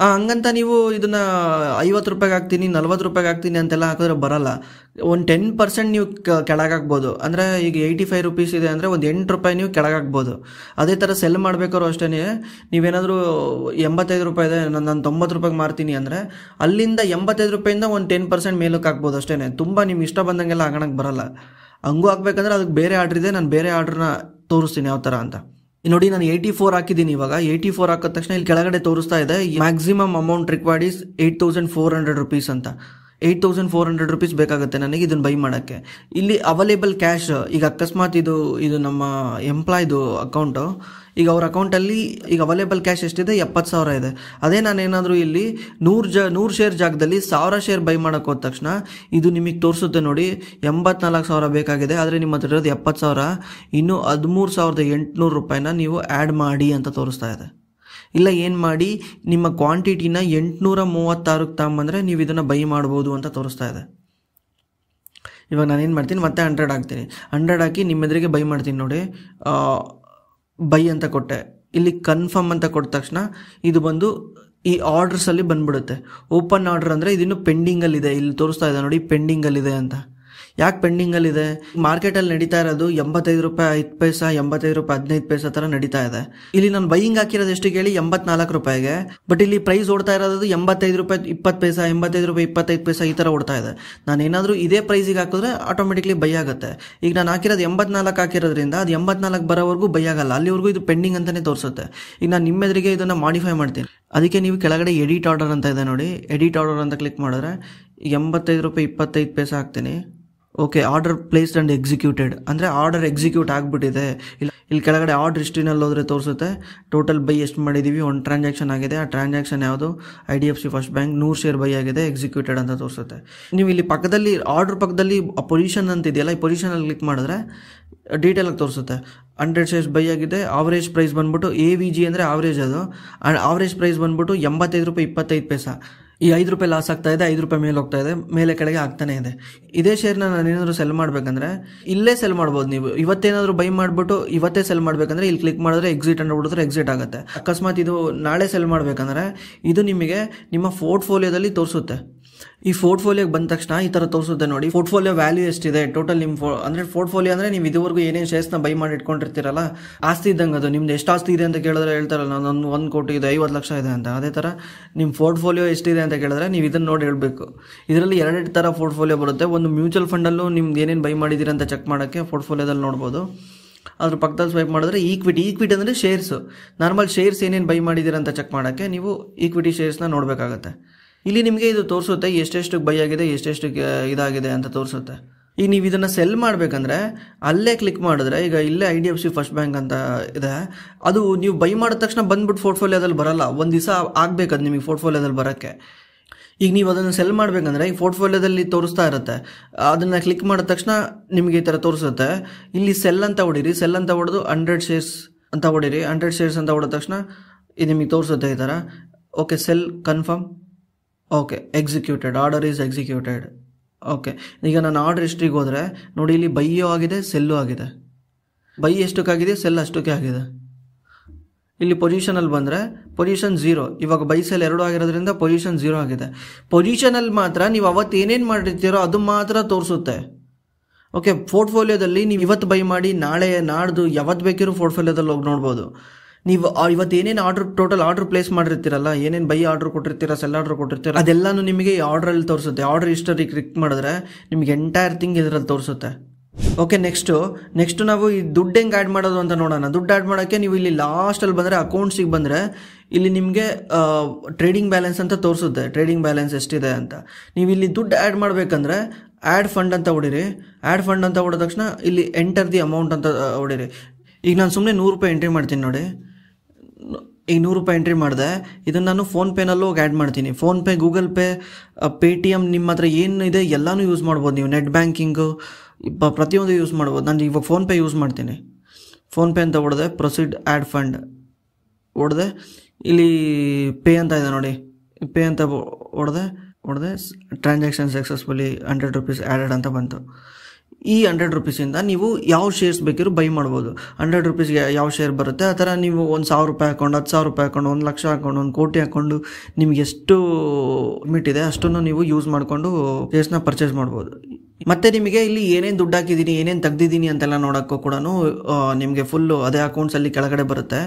ಹಂಗಂತ ನೀವು ಇದನ್ನ ಐವತ್ತು ರೂಪಾಯಿಗೆ ಹಾಕ್ತೀನಿ ನಲ್ವತ್ತು ರೂಪಾಯಿಗೆ ಹಾಕ್ತೀನಿ ಅಂತೆಲ್ಲ ಹಾಕಿದ್ರೆ ಬರಲ್ಲ ಒಂದು ಟೆನ್ ಪರ್ಸೆಂಟ್ ನೀವು ಕೆಳಗೆ ಹಾಕ್ಬೋದು ಅಂದರೆ ಈಗ ಏಯ್ಟಿ ಫೈವ್ ರುಪೀಸ್ ಇದೆ ಅಂದರೆ ಒಂದು ಎಂಟು ರೂಪಾಯಿ ನೀವು ಕೆಳಗೆ ಹಾಕ್ಬೋದು ಅದೇ ಥರ ಸೆಲ್ ಮಾಡಬೇಕಾದ್ರೂ ಅಷ್ಟೇ ನೀವೇನಾದರೂ ಎಂಬತ್ತೈದು ರೂಪಾಯಿ ಇದೆ ನಾನು ತೊಂಬತ್ತು ರೂಪಾಯಿಗೆ ಮಾರ್ತೀನಿ ಅಂದರೆ ಅಲ್ಲಿಂದ ಎಂಬತ್ತೈದು ರೂಪಾಯಿಂದ ಒಂದು ಟೆನ್ ಪರ್ಸೆಂಟ್ ಮೇಲಕ್ಕೆ ಹಾಕ್ಬೋದು ಅಷ್ಟೇ ತುಂಬ ನಿಮ್ಗೆ ಇಷ್ಟ ಬಂದಂಗೆಲ್ಲ ಹಾಕೋಣಕ್ಕೆ ಬರಲ್ಲ ಹಂಗೂ ಹಾಕ್ಬೇಕಂದ್ರೆ ಅದಕ್ಕೆ ಬೇರೆ ಆರ್ಡ್ರ್ ಇದೆ ನಾನು ಬೇರೆ ಆರ್ಡ್ರನ್ನ ತೋರಿಸ್ತೀನಿ ಯಾವ ಥರ ಅಂತ ನೋಡಿ ನಾನು ಏಯ್ಟಿ ಫೋರ್ ಹಾಕಿದ್ದೀನಿ ಇವಾಗ ಏಯ್ಟಿ ಫೋರ್ ಹಾಕಿದ ತಕ್ಷಣ ಇಲ್ಲಿ ಕೆಳಗಡೆ ತೋರಿಸ್ತಾ ಇದೆ maximum amount required is eight thousand four hundred rupees ಅಂತ eight thousand four hundred rupees ಬೇಕಾಗುತ್ತೆ ನನಗೆ ಇದನ್ನು ಬೈ ಮಾಡೋಕ್ಕೆ ಇಲ್ಲಿ ಅವೈಲೇಬಲ್ ಕ್ಯಾಶ್ ಈಗ ಅಕಸ್ಮಾತ್ ಇದು ಇದು ನಮ್ಮ ಎಂಪ್ಲಾಯ್ದು ಅಕೌಂಟು ಈಗ ಅವ್ರ ಅಕೌಂಟಲ್ಲಿ ಈಗ ಅವೈಲೇಬಲ್ ಕ್ಯಾಶ್ ಎಷ್ಟಿದೆ ಎಪ್ಪತ್ತು ಸಾವಿರ ಇದೆ ಅದೇ ನಾನೇನಾದರೂ ಇಲ್ಲಿ ನೂರು ಜ ನೂರು ಶೇರ್ ಜಾಗದಲ್ಲಿ ಸಾವಿರ ಶೇರ್ ಬೈ ಮಾಡೋಕ್ಕೆ ಹೋದ ತಕ್ಷಣ ಇದು ನಿಮಗೆ ತೋರಿಸುತ್ತೆ ನೋಡಿ ಎಂಬತ್ನಾಲ್ಕು ಸಾವಿರ ಬೇಕಾಗಿದೆ ಆದರೆ ನಿಮ್ಮ ಹತ್ರ ಇರೋದು ಎಪ್ಪತ್ತು ಸಾವಿರ ಇನ್ನೂ ಹದಿಮೂರು ಸಾವಿರದ ಎಂಟುನೂರು ರೂಪಾಯಿನ ನೀವು ಆ್ಯಡ್ ಮಾಡಿ ಅಂತ ತೋರಿಸ್ತಾ ಇದೆ ಇಲ್ಲ ಏನು ಮಾಡಿ ನಿಮ್ಮ ಕ್ವಾಂಟಿಟಿನ ಎಂಟುನೂರ ಮೂವತ್ತಾರಕ್ಕೆ ತಗೊಂಬಂದರೆ ನೀವು ಇದನ್ನು ಬೈ ಮಾಡ್ಬೋದು ಅಂತ ತೋರಿಸ್ತಾ ಇದೆ ಇವಾಗ ನಾನು ಏನು ಮಾಡ್ತೀನಿ ಮತ್ತೆ ಹಂಡ್ರೆಡ್ ಹಾಕ್ತೀನಿ ಹಂಡ್ರೆಡ್ ಹಾಕಿ ನಿಮ್ಮೆದುರಿಗೆ ಬೈ ಮಾಡ್ತೀನಿ ನೋಡಿ ಬೈ ಅಂತ ಕೊಟ್ಟೆ ಇಲ್ಲಿ ಕನ್ಫರ್ಮ್ ಅಂತ ಕೊಟ್ಟ ತಕ್ಷಣ ಇದು ಬಂದು ಈ ಆರ್ಡರ್ಸಲ್ಲಿ ಬಂದ್ಬಿಡುತ್ತೆ ಓಪನ್ ಆರ್ಡರ್ ಅಂದರೆ ಇದನ್ನು ಪೆಂಡಿಂಗಲ್ಲಿದೆ ಇಲ್ಲಿ ತೋರಿಸ್ತಾ ಇದೆ ನೋಡಿ ಪೆಂಡಿಂಗಲ್ಲಿದೆ ಅಂತ ಯಾಕೆ ಮಾರ್ಕೆಟ್ ಮಾರ್ಕೆಟಲ್ಲಿ ನಡೀತಾ ಇರೋದು ಎಂಬತ್ತೈದು ರೂಪಾಯಿ ಐದು ಪೈಸಾ ಎಂಬತ್ತೈದು ರೂಪಾಯಿ ಹದಿನೈದು ಪೈಸಾ ಥರ ನಡೀತಾ ಇದೆ ಇಲ್ಲಿ ನಾನು ಬೈಯಿಂಗ್ ಹಾಕಿರೋದು ಎಷ್ಟು ಕೇಳಿ ಎಂಬತ್ನಾಲ್ಕು ರೂಪಾಯಿಗೆ ಬಟ್ ಇಲ್ಲಿ ಪ್ರೈಸ್ ಓಡ್ತಾ ಇರೋದು ಎಂಬತ್ತೈದು ರೂಪಾಯಿ ಇಪ್ಪತ್ತು ಪೈಸಾ ಎಂಬತ್ತೈದು ರೂಪಾಯಿ ಇಪ್ಪತ್ತೈದು ಪೈಸಾ ಈ ಥರ ಓಡ್ತಾ ಇದೆ ನಾನು ಏನಾದರೂ ಇದೇ ಪ್ರೈಸಿಗೆ ಹಾಕಿದ್ರೆ ಆಟೋಮೆಟಿಕ್ಲಿ ಬೈ ಆಗುತ್ತೆ ಈಗ ನಾನು ಹಾಕಿರೋದು ಎಂಬತ್ನಾಲ್ಕು ಹಾಕಿರೋದ್ರಿಂದ ಅದು ಎಂಬತ್ನಾಲ್ಕು ಬರೋವರೆಗೂ ಬೈ ಆಗಲ್ಲ ಅಲ್ಲಿವರೆಗೂ ಇದು ಪೆಂಡಿಂಗ್ ಅಂತಲೇ ತೋರಿಸುತ್ತೆ ಈಗ ನಾನು ನಿಮ್ಮೆದುರಿಗೆ ಇದನ್ನು ಮಾಡಿಫೈ ಮಾಡ್ತೀನಿ ಅದಕ್ಕೆ ನೀವು ಕೆಳಗಡೆ ಎಡಿಟ್ ಆರ್ಡರ್ ಅಂತ ಇದೆ ನೋಡಿ ಎಡಿಟ್ ಆರ್ಡರ್ ಅಂತ ಕ್ಲಿಕ್ ಮಾಡಿದ್ರೆ ಎಂಬತ್ತೈದು ರೂಪಾಯಿ ಇಪ್ಪತ್ತೈದು ಪೈಸೆ ಹಾಕ್ತೀನಿ okay order placed and executed ಅಂದರೆ ಆರ್ಡರ್ ಎಕ್ಸಿಕ್ಯೂಟ್ ಆಗಿಬಿಟ್ಟಿದೆ ಇಲ್ಲಿ ಇಲ್ಲಿ ಕೆಳಗಡೆ ಆರ್ಡರ್ ಹಿಸ್ಟ್ರಿನಲ್ಲಿ ಹೋದರೆ ತೋರಿಸುತ್ತೆ ಟೋಟಲ್ ಬೈ ಎಷ್ಟು ಮಾಡಿದ್ದೀವಿ ಒಂದು ಟ್ರಾನ್ಸಾಕ್ಷನ್ ಆಗಿದೆ ಆ ಟ್ರಾನ್ಸಾಕ್ಷನ್ ಯಾವುದು I D F C first bank ನೂರು ಶೇರ್ ಬೈ ಆಗಿದೆ ಎಕ್ಸಿಕ್ಯೂಟೆಡ್ ಅಂತ ತೋರಿಸುತ್ತೆ ನೀವು ಇಲ್ಲಿ ಪಕ್ಕದಲ್ಲಿ ಆರ್ಡರ್ ಪಕ್ಕದಲ್ಲಿ ಪೊಸಿಷನ್ ಅಂತ ಇದೆಯಲ್ಲ ಈ ಪೊಸಿಷನಲ್ಲಿ ಕ್ಲಿಕ್ ಮಾಡಿದ್ರೆ ಡೀಟೇಲಾಗಿ ತೋರಿಸುತ್ತೆ ಹಂಡ್ರೆಡ್ ಶೇರ್ಸ್ ಬೈ ಆಗಿದೆ ಆವರೇಜ್ ಪ್ರೈಸ್ ಬಂದ್ಬಿಟ್ಟು ಎ ವಿ ಜಿ ಅಂದರೆ ಆವರೇಜ್ ಅದು ಆ್ಯಂಡ್ ಆವರೇಜ್ ಪ್ರೈಸ್ ಬಂದ್ಬಿಟ್ಟು ಎಂಬತ್ತೈದು ರೂಪಾಯಿ ಇಪ್ಪತ್ತೈದು ಪೈಸಾ ಈ ಐದು ರೂಪಾಯಿ ಲಾಸ್ ಆಗ್ತಾ ಇದೆ ಐದು ರೂಪಾಯಿ ಮೇಲೆ ಹೋಗ್ತಾ ಇದೆ ಮೇಲೆ ಕೆಳಗೆ ಆಗ್ತಾನೆ ಇದೆ ಇದೇ ಶೇರ್ನ ನಾನು ಏನಾದರೂ ಸೆಲ್ ಮಾಡಬೇಕಂದ್ರೆ ಇಲ್ಲೇ ಸೆಲ್ ಮಾಡ್ಬೋದು ನೀವು ಇವತ್ತೇನಾದರೂ ಬೈ ಮಾಡಿಬಿಟ್ಟು ಇವತ್ತೇ ಸೆಲ್ ಮಾಡಬೇಕಂದ್ರೆ ಇಲ್ಲಿ ಕ್ಲಿಕ್ ಮಾಡಿದ್ರೆ ಎಕ್ಸಿಟ್ ಅಂತ ಹೊಡಿದ್ರೆ ಎಕ್ಸಿಟ್ ಆಗುತ್ತೆ ಅಕಸ್ಮಾತ್ ಇದು ನಾಳೆ ಸೆಲ್ ಮಾಡಬೇಕಂದ್ರೆ ಇದು ನಿಮಗೆ ನಿಮ್ಮ ಪೋರ್ಟ್ಫೋಲಿಯೋದಲ್ಲಿ ತೋರಿಸುತ್ತೆ ಈ ಪೋರ್ಟ್ಫೋಲಿಯೋಗೆ ಬಂದ ತಕ್ಷಣ ಈ ಥರ ತೋರಿಸುತ್ತೆ ನೋಡಿ ಪೋರ್ಟ್ಫೋಲಿಯೋ ವ್ಯಾಲ್ಯೂ ಎಷ್ಟಿದೆ ಟೋಟಲ್ ನಿಮ್ಮ ಫೋ ಅಂದರೆ ಪೋರ್ಟ್ಫೋಲಿಯೋ ಅಂದರೆ ನೀವು ಇದುವರೆಗೂ ಏನೇನು ಶೇರ್ಸ್ನ ಬೈ ಮಾಡಿ ಇಟ್ಕೊಂಡಿರ್ತೀರಲ್ಲ ಆಸ್ತಿ ಇದ್ದಂಗೆ ಅದು ನಿಮ್ದು ಎಷ್ಟು ಆಸ್ತಿ ಇದೆ ಅಂತ ಕೇಳಿದ್ರೆ ಹೇಳ್ತಾರಲ್ಲ ನಾನು ಒಂದು ಕೋಟಿ ಇದೆ ಐವತ್ತು ಲಕ್ಷ ಇದೆ ಅಂತ ಅದೇ ಥರ ನಿಮ್ಮ ಪೋರ್ಟ್ಫೋಲಿಯೋ ಎಷ್ಟಿದೆ ಅಂತ ಕೇಳಿದ್ರೆ ನೀವು ಇದನ್ನು ನೋಡಿ ಹೇಳಬೇಕು ಇದರಲ್ಲಿ ಎರಡೆರಡು ಥರ ಪೋರ್ಟ್ಫೋಲಿಯೋ ಬರುತ್ತೆ ಒಂದು ಮ್ಯೂಚುವಲ್ ಫಂಡಲ್ಲೂ ನಿಮ್ದು ಏನೇನು ಬೈ ಮಾಡಿದೀರ ಅಂತ ಚೆಕ್ ಮಾಡೋಕ್ಕೆ ಪೋರ್ಟ್ಫೋಲಿಯೋದಲ್ಲಿ ನೋಡ್ಬೋದು ಅದ್ರ ಪಕ್ಕದಲ್ಲಿ ಸ್ವೈಪ್ ಮಾಡಿದ್ರೆ ಈಕ್ವಿಟಿ ಈಕ್ವಿಟಿ ಅಂದರೆ ಶೇರ್ಸ್ ನಾರ್ಮಲ್ ಶೇರ್ಸ್ ಏನೇನು ಬೈ ಮಾಡಿದೀರ ಅಂತ ಚೆಕ್ ಮಾಡೋಕ್ಕೆ ನೀವು ಈಕ್ವಿಟಿ ಶೇರ್ಸ್ನ ನೋಡಬೇಕಾಗತ್ತೆ ಇಲ್ಲಿ ನಿಮಗೆ ಇದು ತೋರಿಸುತ್ತೆ ಎಷ್ಟೆಷ್ಟು ಬೈ ಆಗಿದೆ ಎಷ್ಟೆಷ್ಟು ಇದಾಗಿದೆ ಅಂತ ತೋರಿಸುತ್ತೆ ಈಗ ನೀವು ಇದನ್ನು ಸೆಲ್ ಮಾಡಬೇಕಂದ್ರೆ ಅಲ್ಲೇ ಕ್ಲಿಕ್ ಮಾಡಿದ್ರೆ ಈಗ ಇಲ್ಲೇ I D F C first bank ಅಂತ ಇದೆ ಅದು ನೀವು ಬೈ ಮಾಡಿದ ತಕ್ಷಣ ಬಂದ್ಬಿಟ್ಟು ಫೋರ್ಟ್ಫೋಲಿಯೋದಲ್ಲಿ ಬರಲ್ಲ ಒಂದು ದಿವಸ ಆಗಬೇಕದು ನಿಮಗೆ ಪೋರ್ಟ್ಫೋಲಿಯೋದಲ್ಲಿ ಬರೋಕ್ಕೆ ಈಗ ನೀವು ಅದನ್ನು ಸೆಲ್ ಮಾಡಬೇಕಂದ್ರೆ ಈ ಪೋರ್ಟ್ಫೋಲಿಯೋದಲ್ಲಿ ತೋರಿಸ್ತಾ ಇರುತ್ತೆ ಅದನ್ನು ಕ್ಲಿಕ್ ಮಾಡಿದ ತಕ್ಷಣ ನಿಮಗೆ ಈ ಥರ ತೋರಿಸುತ್ತೆ ಇಲ್ಲಿ ಸೆಲ್ ಅಂತ ಹೊಡೀರಿ ಸೆಲ್ ಅಂತ ಹೊಡೆದು ಹಂಡ್ರೆಡ್ ಶೇರ್ಸ್ ಅಂತ ಹೊಡೀರಿ ಹಂಡ್ರೆಡ್ ಶೇರ್ಸ್ ಅಂತ ಹೊಡೆದ ತಕ್ಷಣ ಇದು ನಿಮಗೆ ತೋರಿಸುತ್ತೆ ಈ ಥರ okay sell confirm okay executed order is executed okay ಈಗ ನಾನು ಆರ್ಡರ್ ಹಿಸ್ಟ್ರಿಗೆ ಹೋದರೆ ನೋಡಿ ಇಲ್ಲಿ ಬೈಯೋ ಆಗಿದೆ ಸೆಲ್ಲು ಆಗಿದೆ ಬೈ ಆಗಿದೆ ಸೆಲ್ ಅಷ್ಟಕ್ಕೆ ಆಗಿದೆ ಇಲ್ಲಿ ಪೊಸಿಷನಲ್ಲಿ ಬಂದರೆ ಪೊಸಿಷನ್ ಝೀರೋ ಇವಾಗ ಬೈ ಸೆಲ್ ಎರಡು ಆಗಿರೋದ್ರಿಂದ ಪೊಸಿಷನ್ ಝೀರೋ ಆಗಿದೆ ಪೊಸಿಷನಲ್ಲಿ ಮಾತ್ರ ನೀವು ಅವತ್ತು ಏನೇನು ಮಾಡಿರ್ತೀರೋ ಅದು ಮಾತ್ರ ತೋರಿಸುತ್ತೆ ಓಕೆ ಪೋರ್ಟ್ಫೋಲಿಯೋದಲ್ಲಿ ನೀವು ಇವತ್ತು ಬೈ ಮಾಡಿ ನಾಳೆ ನಾಡ್ದು ಯಾವತ್ತು ಬೇಕಿರೋ ಪೋರ್ಟ್ಫೋಲಿಯೋದಲ್ಲಿ ಹೋಗಿ ನೋಡ್ಬೋದು ನೀವು ಇವತ್ತು ಏನೇನು ಆರ್ಡರ್ ಟೋಟಲ್ ಆರ್ಡರ್ ಪ್ಲೇಸ್ ಮಾಡಿರ್ತೀರಲ್ಲ ಏನೇನು ಬೈ ಆರ್ಡರ್ ಕೊಟ್ಟಿರ್ತೀರ ಸೆಲ್ ಆರ್ಡರ್ ಕೊಟ್ಟಿರ್ತೀರ ಅದೆಲ್ಲಾನು ನಿಮಗೆ ಈ ಆರ್ಡ್ರಲ್ಲಿ ತೋರಿಸುತ್ತೆ ಆರ್ಡರ್ ಹಿಸ್ಟರಿ ಕ್ಲಿಕ್ ಮಾಡಿದ್ರೆ ನಿಮಗೆ ಎಂಟೈರ್ ಥಿಂಗ್ ಇದರಲ್ಲಿ ತೋರಿಸುತ್ತೆ ಓಕೆ ನೆಕ್ಸ್ಟು ನೆಕ್ಸ್ಟು ನಾವು ಈ ದುಡ್ಡು ಹೆಂಗೆ ಆ್ಯಡ್ ಮಾಡೋದು ಅಂತ ನೋಡೋಣ ದುಡ್ಡು ಆ್ಯಡ್ ಮಾಡೋಕ್ಕೆ ನೀವು ಇಲ್ಲಿ ಲಾಸ್ಟಲ್ಲಿ ಬಂದರೆ ಅಕೌಂಟ್ಸಿಗೆ ಬಂದರೆ ಇಲ್ಲಿ ನಿಮಗೆ ಟ್ರೇಡಿಂಗ್ ಬ್ಯಾಲೆನ್ಸ್ ಅಂತ ತೋರಿಸುತ್ತೆ ಟ್ರೇಡಿಂಗ್ ಬ್ಯಾಲೆನ್ಸ್ ಎಷ್ಟಿದೆ ಅಂತ ನೀವು ಇಲ್ಲಿ ದುಡ್ಡು ಆ್ಯಡ್ ಮಾಡಬೇಕಂದ್ರೆ ಆ್ಯಡ್ ಫಂಡ್ ಅಂತ ಹೊಡಿರಿ ಆ್ಯಡ್ ಫಂಡ್ ಅಂತ ಹೊಡೆದ ತಕ್ಷಣ ಇಲ್ಲಿ ಎಂಟರ್ ದಿ ಅಮೌಂಟ್ ಅಂತ ಹೊಡಿರಿ ಈಗ ನಾನು ಸುಮ್ಮನೆ ನೂರು ರೂಪಾಯಿ ಎಂಟ್ರಿ ಮಾಡ್ತೀನಿ ನೋಡಿ ಈಗ ನೂರು ರೂಪಾಯಿ ಎಂಟ್ರಿ ಮಾಡಿದೆ ಇದನ್ನು ನಾನು ಫೋನ್ಪೇನಲ್ಲೂ ಆ್ಯಡ್ ಮಾಡ್ತೀನಿ PhonePe Google Pay Paytm ನಿಮ್ಮ ಹತ್ರ ಏನಿದೆ ಎಲ್ಲನೂ ಯೂಸ್ ಮಾಡ್ಬೋದು ನೀವು ನೆಟ್ ಬ್ಯಾಂಕಿಂಗು ಪ್ರತಿಯೊಂದು ಯೂಸ್ ಮಾಡ್ಬೋದು ನಾನು ಇವಾಗ ಫೋನ್ಪೇ ಯೂಸ್ ಮಾಡ್ತೀನಿ ಫೋನ್ಪೇ ಅಂತ ಹೊಡೆದೆ ಪ್ರೊಸೀಡ್ ಆ್ಯಡ್ ಫಂಡ್ ಹೊಡೆದೆ ಇಲ್ಲಿ ಪೇ ಅಂತ ಇದೆ ನೋಡಿ ಪೇ ಅಂತ ಹೊಡೆದೆ ಹೊಡೆದೆ transaction successfully hundred rupees added ಅಂತ ಬಂತು ಈ ಹಂಡ್ರೆಡ್ ರುಪೀಸಿಂದ ನೀವು ಯಾವ ಶೇರ್ಸ್ ಬೇಕಿದ್ರು ಬೈ ಮಾಡ್ಬೋದು ಹಂಡ್ರೆಡ್ ರುಪೀಸ್ಗೆ ಯಾವ ಶೇರ್ ಬರುತ್ತೆ ಆ ಥರ ನೀವು ಒಂದು ಸಾವಿರ ರೂಪಾಯಿ ಹಾಕೊಂಡು ಹತ್ತು ಸಾವಿರ ರೂಪಾಯಿ ಹಾಕೊಂಡು ಒಂದು ಲಕ್ಷ ಹಾಕೊಂಡು ಒಂದು ಕೋಟಿ ಹಾಕೊಂಡು ನಿಮಗೆ ಎಷ್ಟು ಲಿಮಿಟ್ ಇದೆ ಅಷ್ಟನ್ನು ನೀವು ಯೂಸ್ ಮಾಡಿಕೊಂಡು ಶೇರ್ಸ್ನ ಪರ್ಚೇಸ್ ಮಾಡ್ಬೋದು ಮತ್ತೆ ನಿಮಗೆ ಇಲ್ಲಿ ಏನೇನು ದುಡ್ಡು ಹಾಕಿದ್ದೀನಿ ಏನೇನು ತೆಗ್ದಿದ್ದೀನಿ ಅಂತೆಲ್ಲ ನೋಡೋಕ್ಕೂ ಕೂಡ ನಿಮಗೆ ಫುಲ್ಲು ಅದೇ ಅಲ್ಲಿ ಕೆಳಗಡೆ ಬರುತ್ತೆ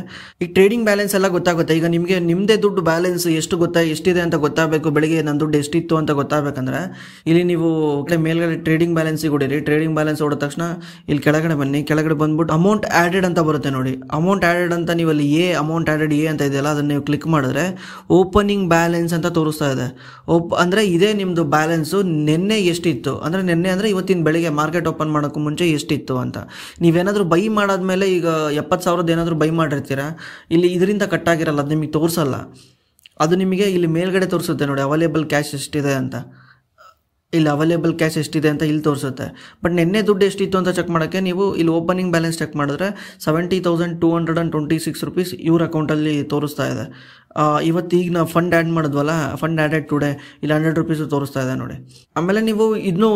ಈಗ ಟ್ರೇಡಿಂಗ್ ಬ್ಯಾಲೆನ್ಸ್ ಎಲ್ಲ ಗೊತ್ತಾಗುತ್ತೆ ಈಗ ನಿಮಗೆ ನಿಮ್ಮದೇ ದುಡ್ಡು ಬ್ಯಾಲೆನ್ಸ್ ಎಷ್ಟು ಗೊತ್ತಾ ಎಷ್ಟಿದೆ ಅಂತ ಗೊತ್ತಾಗಬೇಕು ಬೆಳಿಗ್ಗೆ ನನ್ನ ದುಡ್ಡು ಎಷ್ಟಿತ್ತು ಅಂತ ಗೊತ್ತಾಗಬೇಕಂದ್ರೆ ಇಲ್ಲಿ ನೀವು ಮೇಲ್ಗಡೆ ಟ್ರೇಡಿಂಗ್ ಬ್ಯಾಲೆನ್ಸಿಗೆ ಹೊಡಿರಿ ಟ್ರೇಡಿಂಗ್ ಬ್ಯಾಲೆನ್ಸ್ ಹೊಡೆದ ತಕ್ಷಣ ಇಲ್ಲಿ ಕೆಳಗಡೆ ಬನ್ನಿ ಕೆಳಗಡೆ ಬಂದ್ಬಿಟ್ಟು ಅಮೌಂಟ್ ಆ್ಯಡೆಡ್ ಅಂತ ಬರುತ್ತೆ ನೋಡಿ ಅಮೌಂಟ್ ಆ್ಯಡೆಡ್ ಅಂತ ನೀವು ಅಲ್ಲಿ ಎ ಅಮೌಂಟ್ ಆ್ಯಡೆಡ್ ಎ ಅಂತ ಇದೆಯಲ್ಲ ಅದನ್ನು ನೀವು ಕ್ಲಿಕ್ ಮಾಡಿದ್ರೆ ಓಪನಿಂಗ್ ಬ್ಯಾಲೆನ್ಸ್ ಅಂತ ತೋರಿಸ್ತಾ ಇದೆ ಓಪ್ ಅಂದರೆ ಇದೇ ನಿಮ್ಮದು ಬ್ಯಾಲೆನ್ಸು ನಿನ್ನೆ ಎಷ್ಟಿತ್ತು ಅಂದರೆ ನಿನ್ನೆ ನಿನ್ನೆ ಅಂದರೆ ಇವತ್ತಿನ ಬೆಳಿಗ್ಗೆ ಮಾರ್ಕೆಟ್ ಓಪನ್ ಮಾಡೋಕ್ಕೂ ಮುಂಚೆ ಎಷ್ಟಿತ್ತು ಅಂತ ನೀವೇನಾದರೂ ಬೈ ಮಾಡಾದ್ಮೇಲೆ ಈಗ ಎಪ್ಪತ್ತು ಸಾವಿರದ ಏನಾದರೂ ಬೈ ಮಾಡಿರ್ತೀರಾ ಇಲ್ಲಿ ಇದರಿಂದ ಕಟ್ಟಾಗಿರಲ್ಲ ಅದು ನಿಮಗೆ ತೋರಿಸಲ್ಲ ಅದು ನಿಮಗೆ ಇಲ್ಲಿ ಮೇಲ್ಗಡೆ ತೋರಿಸುತ್ತೆ ನೋಡಿ ಅವೈಲೇಬಲ್ ಕ್ಯಾಶ್ ಎಷ್ಟಿದೆ ಅಂತ ಇಲ್ಲಿ ಅವೈಲೇಬಲ್ ಕ್ಯಾಶ್ ಎಷ್ಟಿದೆ ಅಂತ ಇಲ್ಲಿ ತೋರಿಸುತ್ತೆ ಬಟ್ ನಿನ್ನೆ ದುಡ್ಡು ಎಷ್ಟಿತ್ತು ಅಂತ ಚೆಕ್ ಮಾಡೋಕ್ಕೆ ನೀವು ಇಲ್ಲಿ ಓಪನಿಂಗ್ ಬ್ಯಾಲೆನ್ಸ್ ಚೆಕ್ ಮಾಡಿದ್ರೆ seventy thousand two hundred and twenty six rupees ಇವ್ರ ಅಕೌಂಟಲ್ಲಿ ತೋರಿಸ್ತಾ ಇದೆ ಇವತ್ತು ಈಗ ನಾವು ಫಂಡ್ ಆ್ಯಡ್ ಮಾಡಿದ್ವಲ್ಲ ಫಂಡ್ ಆ್ಯಡೆಡ್ ಟುಡೇ ಇಲ್ಲಿ ಹಂಡ್ರೆಡ್ ರುಪೀಸು ತೋರಿಸ್ತಾ ಇದೆ ನೋಡಿ ಆಮೇಲೆ ನೀವು ಇದನ್ನು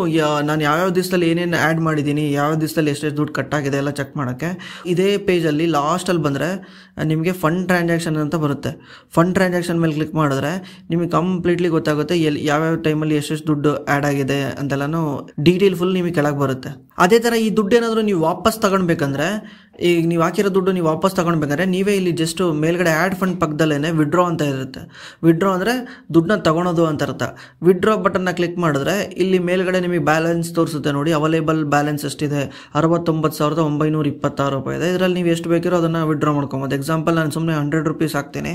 ನಾನು ಯಾವ್ಯಾವ ದಿವಸದಲ್ಲಿ ಏನೇನು ಆ್ಯಡ್ ಮಾಡಿದ್ದೀನಿ ಯಾವ ದಿವಸದಲ್ಲಿ ಎಷ್ಟೆಷ್ಟು ದುಡ್ಡು ಕಟ್ಟಾಗಿದೆ ಎಲ್ಲ ಚೆಕ್ ಮಾಡೋಕ್ಕೆ ಇದೇ ಪೇಜಲ್ಲಿ ಲಾಸ್ಟಲ್ಲಿ ಬಂದರೆ ನಿಮಗೆ ಫಂಡ್ ಟ್ರಾನ್ಸಾಕ್ಷನ್ ಅಂತ ಬರುತ್ತೆ ಫಂಡ್ ಟ್ರಾನ್ಸಾಕ್ಷನ್ ಮೇಲೆ ಕ್ಲಿಕ್ ಮಾಡಿದ್ರೆ ನಿಮಗೆ ಕಂಪ್ಲೀಟ್ಲಿ ಗೊತ್ತಾಗುತ್ತೆ ಎಲ್ಲಿ ಯಾವ್ಯಾವ ಟೈಮಲ್ಲಿ ಎಷ್ಟೆಷ್ಟು ದುಡ್ಡು ಆ್ಯಡ್ ಆಗಿದೆ ಅಂತೆಲ್ಲನೂ ಡೀಟೇಲ್ ಫುಲ್ ನಿಮಗೆ ಕೆಳಗೆ ಬರುತ್ತೆ ಅದೇ ಥರ ಈ ದುಡ್ಡು ಏನಾದರೂ ನೀವು ವಾಪಸ್ ತಗೊಳ್ಬೇಕಂದ್ರೆ ಈಗ ನೀವು ಹಾಕಿರೋ ದುಡ್ಡು ನೀವು ವಾಪಸ್ ತೊಗೊಳ್ಬೇಕಾದ್ರೆ ನೀವೇ ಇಲ್ಲಿ ಜಸ್ಟು ಮೇಲ್ಗಡೆ ಆ್ಯಡ್ ಫಂಡ್ ಪಕ್ಕದಲ್ಲೇ ವಿಡ್ರಾ ಅಂತ ಇರುತ್ತೆ ವಿಡ್ರಾ ಅಂದರೆ ದುಡ್ಡನ್ನ ತೊಗೊಳೋದು ಅಂತ ಅರ್ಥ ವಿಡ್ರಾ ಬಟನ್ನ ಕ್ಲಿಕ್ ಮಾಡಿದ್ರೆ ಇಲ್ಲಿ ಮೇಲ್ಗಡೆ ನಿಮಗೆ ಬ್ಯಾಲೆನ್ಸ್ ತೋರಿಸುತ್ತೆ ನೋಡಿ ಅವೈಲೇಬಲ್ ಬ್ಯಾಲೆನ್ಸ್ ಎಷ್ಟಿದೆ ಅರವತ್ತೊಂಬತ್ತು ಸಾವಿರದ ಒಂಬೈನೂರ ಇಪ್ಪತ್ತಾರು ರೂಪಾಯಿ ಇದೆ ಇದರಲ್ಲಿ ನೀವು ಎಷ್ಟು ಬೇಕಿರೋ ಅದನ್ನು ವಿಡ್ರಾ ಮಾಡ್ಕೊಬೋದು ಎಕ್ಸಾಂಪಲ್ ನಾನು ಸುಮ್ಮನೆ ಹಂಡ್ರೆಡ್ ರುಪೀಸ್ ಹಾಕ್ತೀನಿ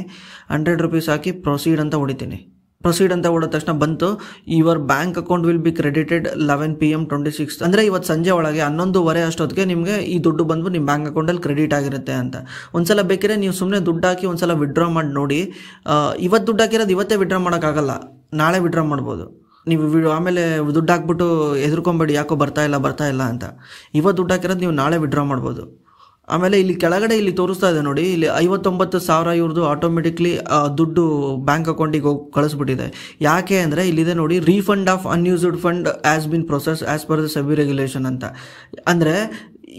ಹಂಡ್ರೆಡ್ ರುಪೀಸ್ ಹಾಕಿ ಪ್ರೊಸೀಡ್ ಅಂತ ಹೊಡಿತೀನಿ ಪ್ರೊಸೀಡ್ ಅಂತ ಹೊಡೆದ ತಕ್ಷಣ ಬಂತು your bank account will be credited eleven P M twenty six ಅಂದರೆ ಇವತ್ತು ಸಂಜೆ ಒಳಗೆ ಹನ್ನೊಂದುವರೆ ಅಷ್ಟೊತ್ತಿಗೆ ನಿಮಗೆ ಈ ದುಡ್ಡು ಬಂದು ನಿಮ್ಮ ಬ್ಯಾಂಕ್ ಅಕೌಂಟಲ್ಲಿ ಕ್ರೆಡಿಟ್ ಆಗಿರುತ್ತೆ ಅಂತ ಒಂದ್ಸಲ ಬೇಕಿದ್ರೆ ನೀವು ಸುಮ್ಮನೆ ದುಡ್ಡು ಹಾಕಿ ಒಂದ್ಸಲ ವಿಡ್ರಾ ಮಾಡಿ ನೋಡಿ ಇವತ್ತು ದುಡ್ಡು ಹಾಕಿರೋದು ಇವತ್ತೇ ವಿಡ್ರಾ ಮಾಡೋಕ್ಕಾಗಲ್ಲ ನಾಳೆ ವಿಡ್ರಾ ಮಾಡ್ಬೋದು ನೀವು ಆಮೇಲೆ ದುಡ್ಡು ಹಾಕ್ಬಿಟ್ಟು ಹೆದರ್ಕೊಂಬೇಡಿ ಯಾಕೋ ಬರ್ತಾ ಇಲ್ಲ ಬರ್ತಾ ಇಲ್ಲ ಅಂತ ಇವತ್ತು ದುಡ್ಡು ಹಾಕಿರೋದು ನೀವು ನಾಳೆ ವಿಡ್ರಾ ಮಾಡ್ಬೋದು ಆಮೇಲೆ ಇಲ್ಲಿ ಕೆಳಗಡೆ ಇಲ್ಲಿ ತೋರಿಸ್ತಾ ಇದೆ ನೋಡಿ ಇಲ್ಲಿ ಐವತ್ತೊಂಬತ್ತು ಸಾವಿರ ಇವ್ರದ್ದು ಆಟೋಮೆಟಿಕ್ಲಿ ದುಡ್ಡು ಬ್ಯಾಂಕ್ ಅಕೌಂಟಿಗೆ ಹೋಗಿ ಕಳಿಸ್ಬಿಟ್ಟಿದೆ ಯಾಕೆ ಅಂದರೆ ಇಲ್ಲಿದೆ ನೋಡಿ refund of unused fund has been process as per the SEBI regulation ಅಂತ ಅಂದರೆ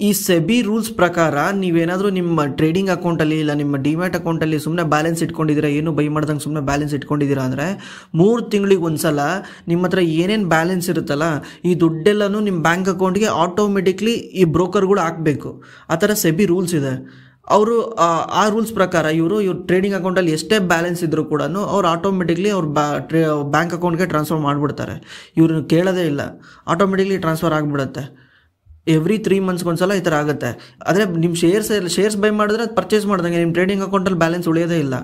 ಈ ಸೆಬಿ ರೂಲ್ಸ್ ಪ್ರಕಾರ ನೀವೇನಾದರೂ ನಿಮ್ಮ ಟ್ರೇಡಿಂಗ್ ಅಕೌಂಟಲ್ಲಿ ಇಲ್ಲ ನಿಮ್ಮ ಡಿಮ್ಯಾಟ್ ಅಕೌಂಟಲ್ಲಿ ಸುಮ್ಮನೆ ಬ್ಯಾಲೆನ್ಸ್ ಇಟ್ಕೊಂಡಿದ್ದೀರಾ ಏನು ಬೈ ಮಾಡ್ದಂಗೆ ಸುಮ್ಮನೆ ಬ್ಯಾಲೆನ್ಸ್ ಇಟ್ಕೊಂಡಿದ್ದೀರಾ ಅಂದರೆ ಮೂರು ತಿಂಗಳಿಗೆ ಒಂದು ಸಲ ನಿಮ್ಮ ಹತ್ರ ಏನೇನು ಬ್ಯಾಲೆನ್ಸ್ ಇರುತ್ತಲ್ಲ ಈ ದುಡ್ಡೆಲ್ಲನೂ ನಿಮ್ಮ ಬ್ಯಾಂಕ್ ಅಕೌಂಟ್ಗೆ ಆಟೋಮೆಟಿಕ್ಲಿ ಈ ಬ್ರೋಕರ್ಗಳು ಹಾಕಬೇಕು ಆ ಥರ ಸೆಬಿ ರೂಲ್ಸ್ ಇದೆ ಅವರು ಆ ರೂಲ್ಸ್ ಪ್ರಕಾರ ಇವರು ಇವ್ರ ಟ್ರೇಡಿಂಗ್ ಅಕೌಂಟಲ್ಲಿ ಎಷ್ಟೇ ಬ್ಯಾಲೆನ್ಸ್ ಇದ್ದರೂ ಕೂಡ ಅವ್ರು ಆಟೋಮೆಟಿಕ್ಲಿ ಅವ್ರ ಬ್ಯಾ ಟ್ರೇ ಬ್ಯಾಂಕ್ ಅಕೌಂಟ್ಗೆ ಟ್ರಾನ್ಸ್ಫರ್ ಮಾಡಿಬಿಡ್ತಾರೆ ಇವ್ರನ್ನ ಕೇಳೋದೇ ಇಲ್ಲ ಆಟೋಮೆಟಿಕ್ಲಿ ಟ್ರಾನ್ಸ್ಫರ್ ಆಗಿಬಿಡುತ್ತೆ ಎವ್ರಿ ತ್ರೀ ಮಂತ್ಸ್ಗೆ ಸಲ ಈ ಥರ ಆಗುತ್ತೆ ಆದರೆ ನಿಮ್ಮ ಶೇರ್ಸ್ ಶೇರ್ಸ್ ಬೈ ಮಾಡಿದ್ರೆ ಪರ್ಚೇಸ್ ಮಾಡ್ದಂಗೆ ನಿಮ್ಮ ಟ್ರೇಡಿಂಗ್ ಅಕೌಂಟಲ್ಲಿ ಬ್ಯಾಲೆನ್ಸ್ ಉಳಿಯೋದೇ ಇಲ್ಲ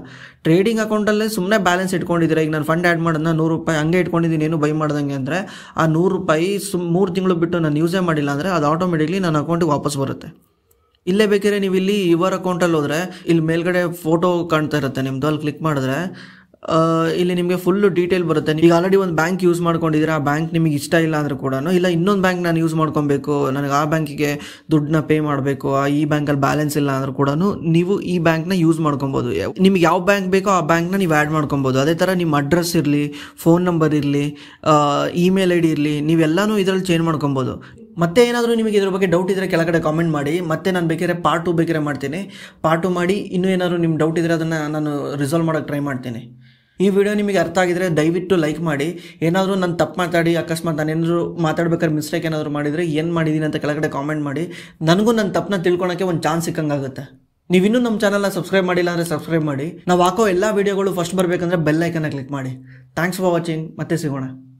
ಟ್ರೇಡಿಂಗ್ ಅಕೌಂಟಲ್ಲೇ ಸುಮ್ಮನೆ ಬ್ಯಾಲೆನ್ಸ್ ಇಟ್ಕೊಂಡಿದ್ದೀರಾ ಈಗ ನಾನು ಫಂಡ್ ಆ್ಯಡ್ ಮಾಡೋದನ್ನ ನೂರು ರೂಪಾಯಿ ಹಂಗೆ ಇಟ್ಕೊಂಡಿದ್ದೀನಿ ಏನು ಬೈ ಮಾಡ್ದಂಗೆ ಅಂದರೆ ಆ ನೂರು ರೂಪಾಯಿ ಸುಮ್ ಮೂರು ತಿಂಗಳು ಬಿಟ್ಟು ನಾನು ಯೂಸೇ ಮಾಡಿಲ್ಲ ಅಂದರೆ ಅದು ಆಟೋಮೆಟಿಕ್ಲಿ ನನ್ನ ಅಕೌಂಟಿಗೆ ವಾಪಸ್ ಬರುತ್ತೆ ಇಲ್ಲೇ ಬೇಕಾದ್ರೆ ನೀವು ಇಲ್ಲಿ ಇವರ ಅಕೌಂಟಲ್ಲಿ ಹೋದರೆ ಇಲ್ಲಿ ಮೇಲ್ಗಡೆ ಫೋಟೋ ಕಾಣ್ತಾ ಇರುತ್ತೆ ನಿಮ್ಮದು ಅಲ್ಲಿ ಕ್ಲಿಕ್ ಮಾಡಿದ್ರೆ ಇಲ್ಲಿ ನಿಮಗೆ ಫುಲ್ ಡೀಟೇಲ್ ಬರುತ್ತೆ ಈಗ ಆಲ್ರೆಡಿ ಒಂದು ಬ್ಯಾಂಕ್ ಯೂಸ್ ಮಾಡ್ಕೊಂಡಿದ್ದೀರಾ ಆ ಬ್ಯಾಂಕ್ ನಿಮಗೆ ಇಷ್ಟ ಇಲ್ಲ ಅಂದ್ರೆ ಕೂಡ ಇಲ್ಲ ಇನ್ನೊಂದು ಬ್ಯಾಂಕ್ ನಾನು ಯೂಸ್ ಮಾಡ್ಕೊಬೇಕು ನನಗೆ ಆ ಬ್ಯಾಂಕಿಗೆ ದುಡ್ಡನ್ನ ಪೇ ಮಾಡಬೇಕು ಆ ಈ ಬ್ಯಾಂಕಲ್ಲಿ ಬ್ಯಾಲೆನ್ಸ್ ಇಲ್ಲ ಅಂದ್ರೆ ಕೂಡ ನೀವು ಈ ಬ್ಯಾಂಕ್ನ ಯೂಸ್ ಮಾಡ್ಕೊಬೋದು ನಿಮ್ಗೆ ಯಾವ ಬ್ಯಾಂಕ್ ಬೇಕೋ ಆ ಬ್ಯಾಂಕ್ನ ನೀವು ಆ್ಯಡ್ ಮಾಡ್ಕೊಬೋದು ಅದೇ ಥರ ನಿಮ್ಮ ಅಡ್ರೆಸ್ ಇರಲಿ ಫೋನ್ ನಂಬರ್ ಇರಲಿ ಇಮೇಲ್ ಐ ಡಿ ಇರಲಿ ನೀವೆಲ್ಲನೂ ಇದರಲ್ಲಿ ಚೇಂಜ್ ಮಾಡ್ಕೊಬೋದು ಮತ್ತೆ ಏನಾದರೂ ನಿಮಗೆ ಇದ್ರ ಬಗ್ಗೆ ಡೌಟ್ ಇದ್ದರೆ ಕೆಳಗಡೆ ಕಾಮೆಂಟ್ ಮಾಡಿ ಮತ್ತೆ ನಾನು ಬೇಕಾದ್ರೆ ಪಾರ್ಟ್ ಟು ಬೇಕಾದ್ರೆ ಮಾಡ್ತೀನಿ ಪಾರ್ಟ್ ಟು ಮಾಡಿ ಇನ್ನೂ ಏನಾದರೂ ನಿಮ್ಮ ಡೌಟ್ ಇದ್ದರೆ ಅದನ್ನು ನಾನು ರಿಸಾಲ್ವ್ ಮಾಡೋಕ್ಕೆ ಟ್ರೈ ಮಾಡ್ತೀನಿ ಈ ವಿಡಿಯೋ ನಿಮಗೆ ಅರ್ಥ ಆಗಿದ್ರೆ ದಯವಿಟ್ಟು ಲೈಕ್ ಮಾಡಿ ಏನಾದರೂ ನಾನು ತಪ್ಪು ಮಾತಾಡಿ ಅಕಸ್ಮಾತ್ ನಾನೇನಾದರೂ ಮಾತಾಡ್ಬೇಕಾದ್ರೆ ಮಿಸ್ಟೇಕ್ ಏನಾದರೂ ಮಾಡಿದರೆ ಏನು ಮಾಡಿದ್ದೀನಿ ಅಂತ ಕೆಳಗಡೆ ಕಾಮೆಂಟ್ ಮಾಡಿ ನನಗೂ ನನ್ನ ತಪ್ಪನ್ನ ತಿಳ್ಕೊಳಕ್ಕೆ ಒಂದು ಚಾನ್ಸ್ ಸಿಕ್ಕಂಗಾಗುತ್ತೆ ನೀವಿನ್ನೂ ನಮ್ಮ ಚಾನಲ್ನ ಸಬ್ಸ್ಕ್ರೈಬ್ ಮಾಡಿಲ್ಲ ಅಂದರೆ ಸಬ್ಸ್ಕ್ರೈಬ್ ಮಾಡಿ ನಾವು ಹಾಕೋ ಎಲ್ಲ ವೀಡಿಯೋಗಳು ಫಸ್ಟ್ ಬರಬೇಕಂದ್ರೆ ಬೆಲ್ ಐಕನ್ನ ಕ್ಲಿಕ್ ಮಾಡಿ ಥ್ಯಾಂಕ್ಸ್ ಫಾರ್ ವಾಚಿಂಗ್ ಮತ್ತೆ ಸಿಗೋಣ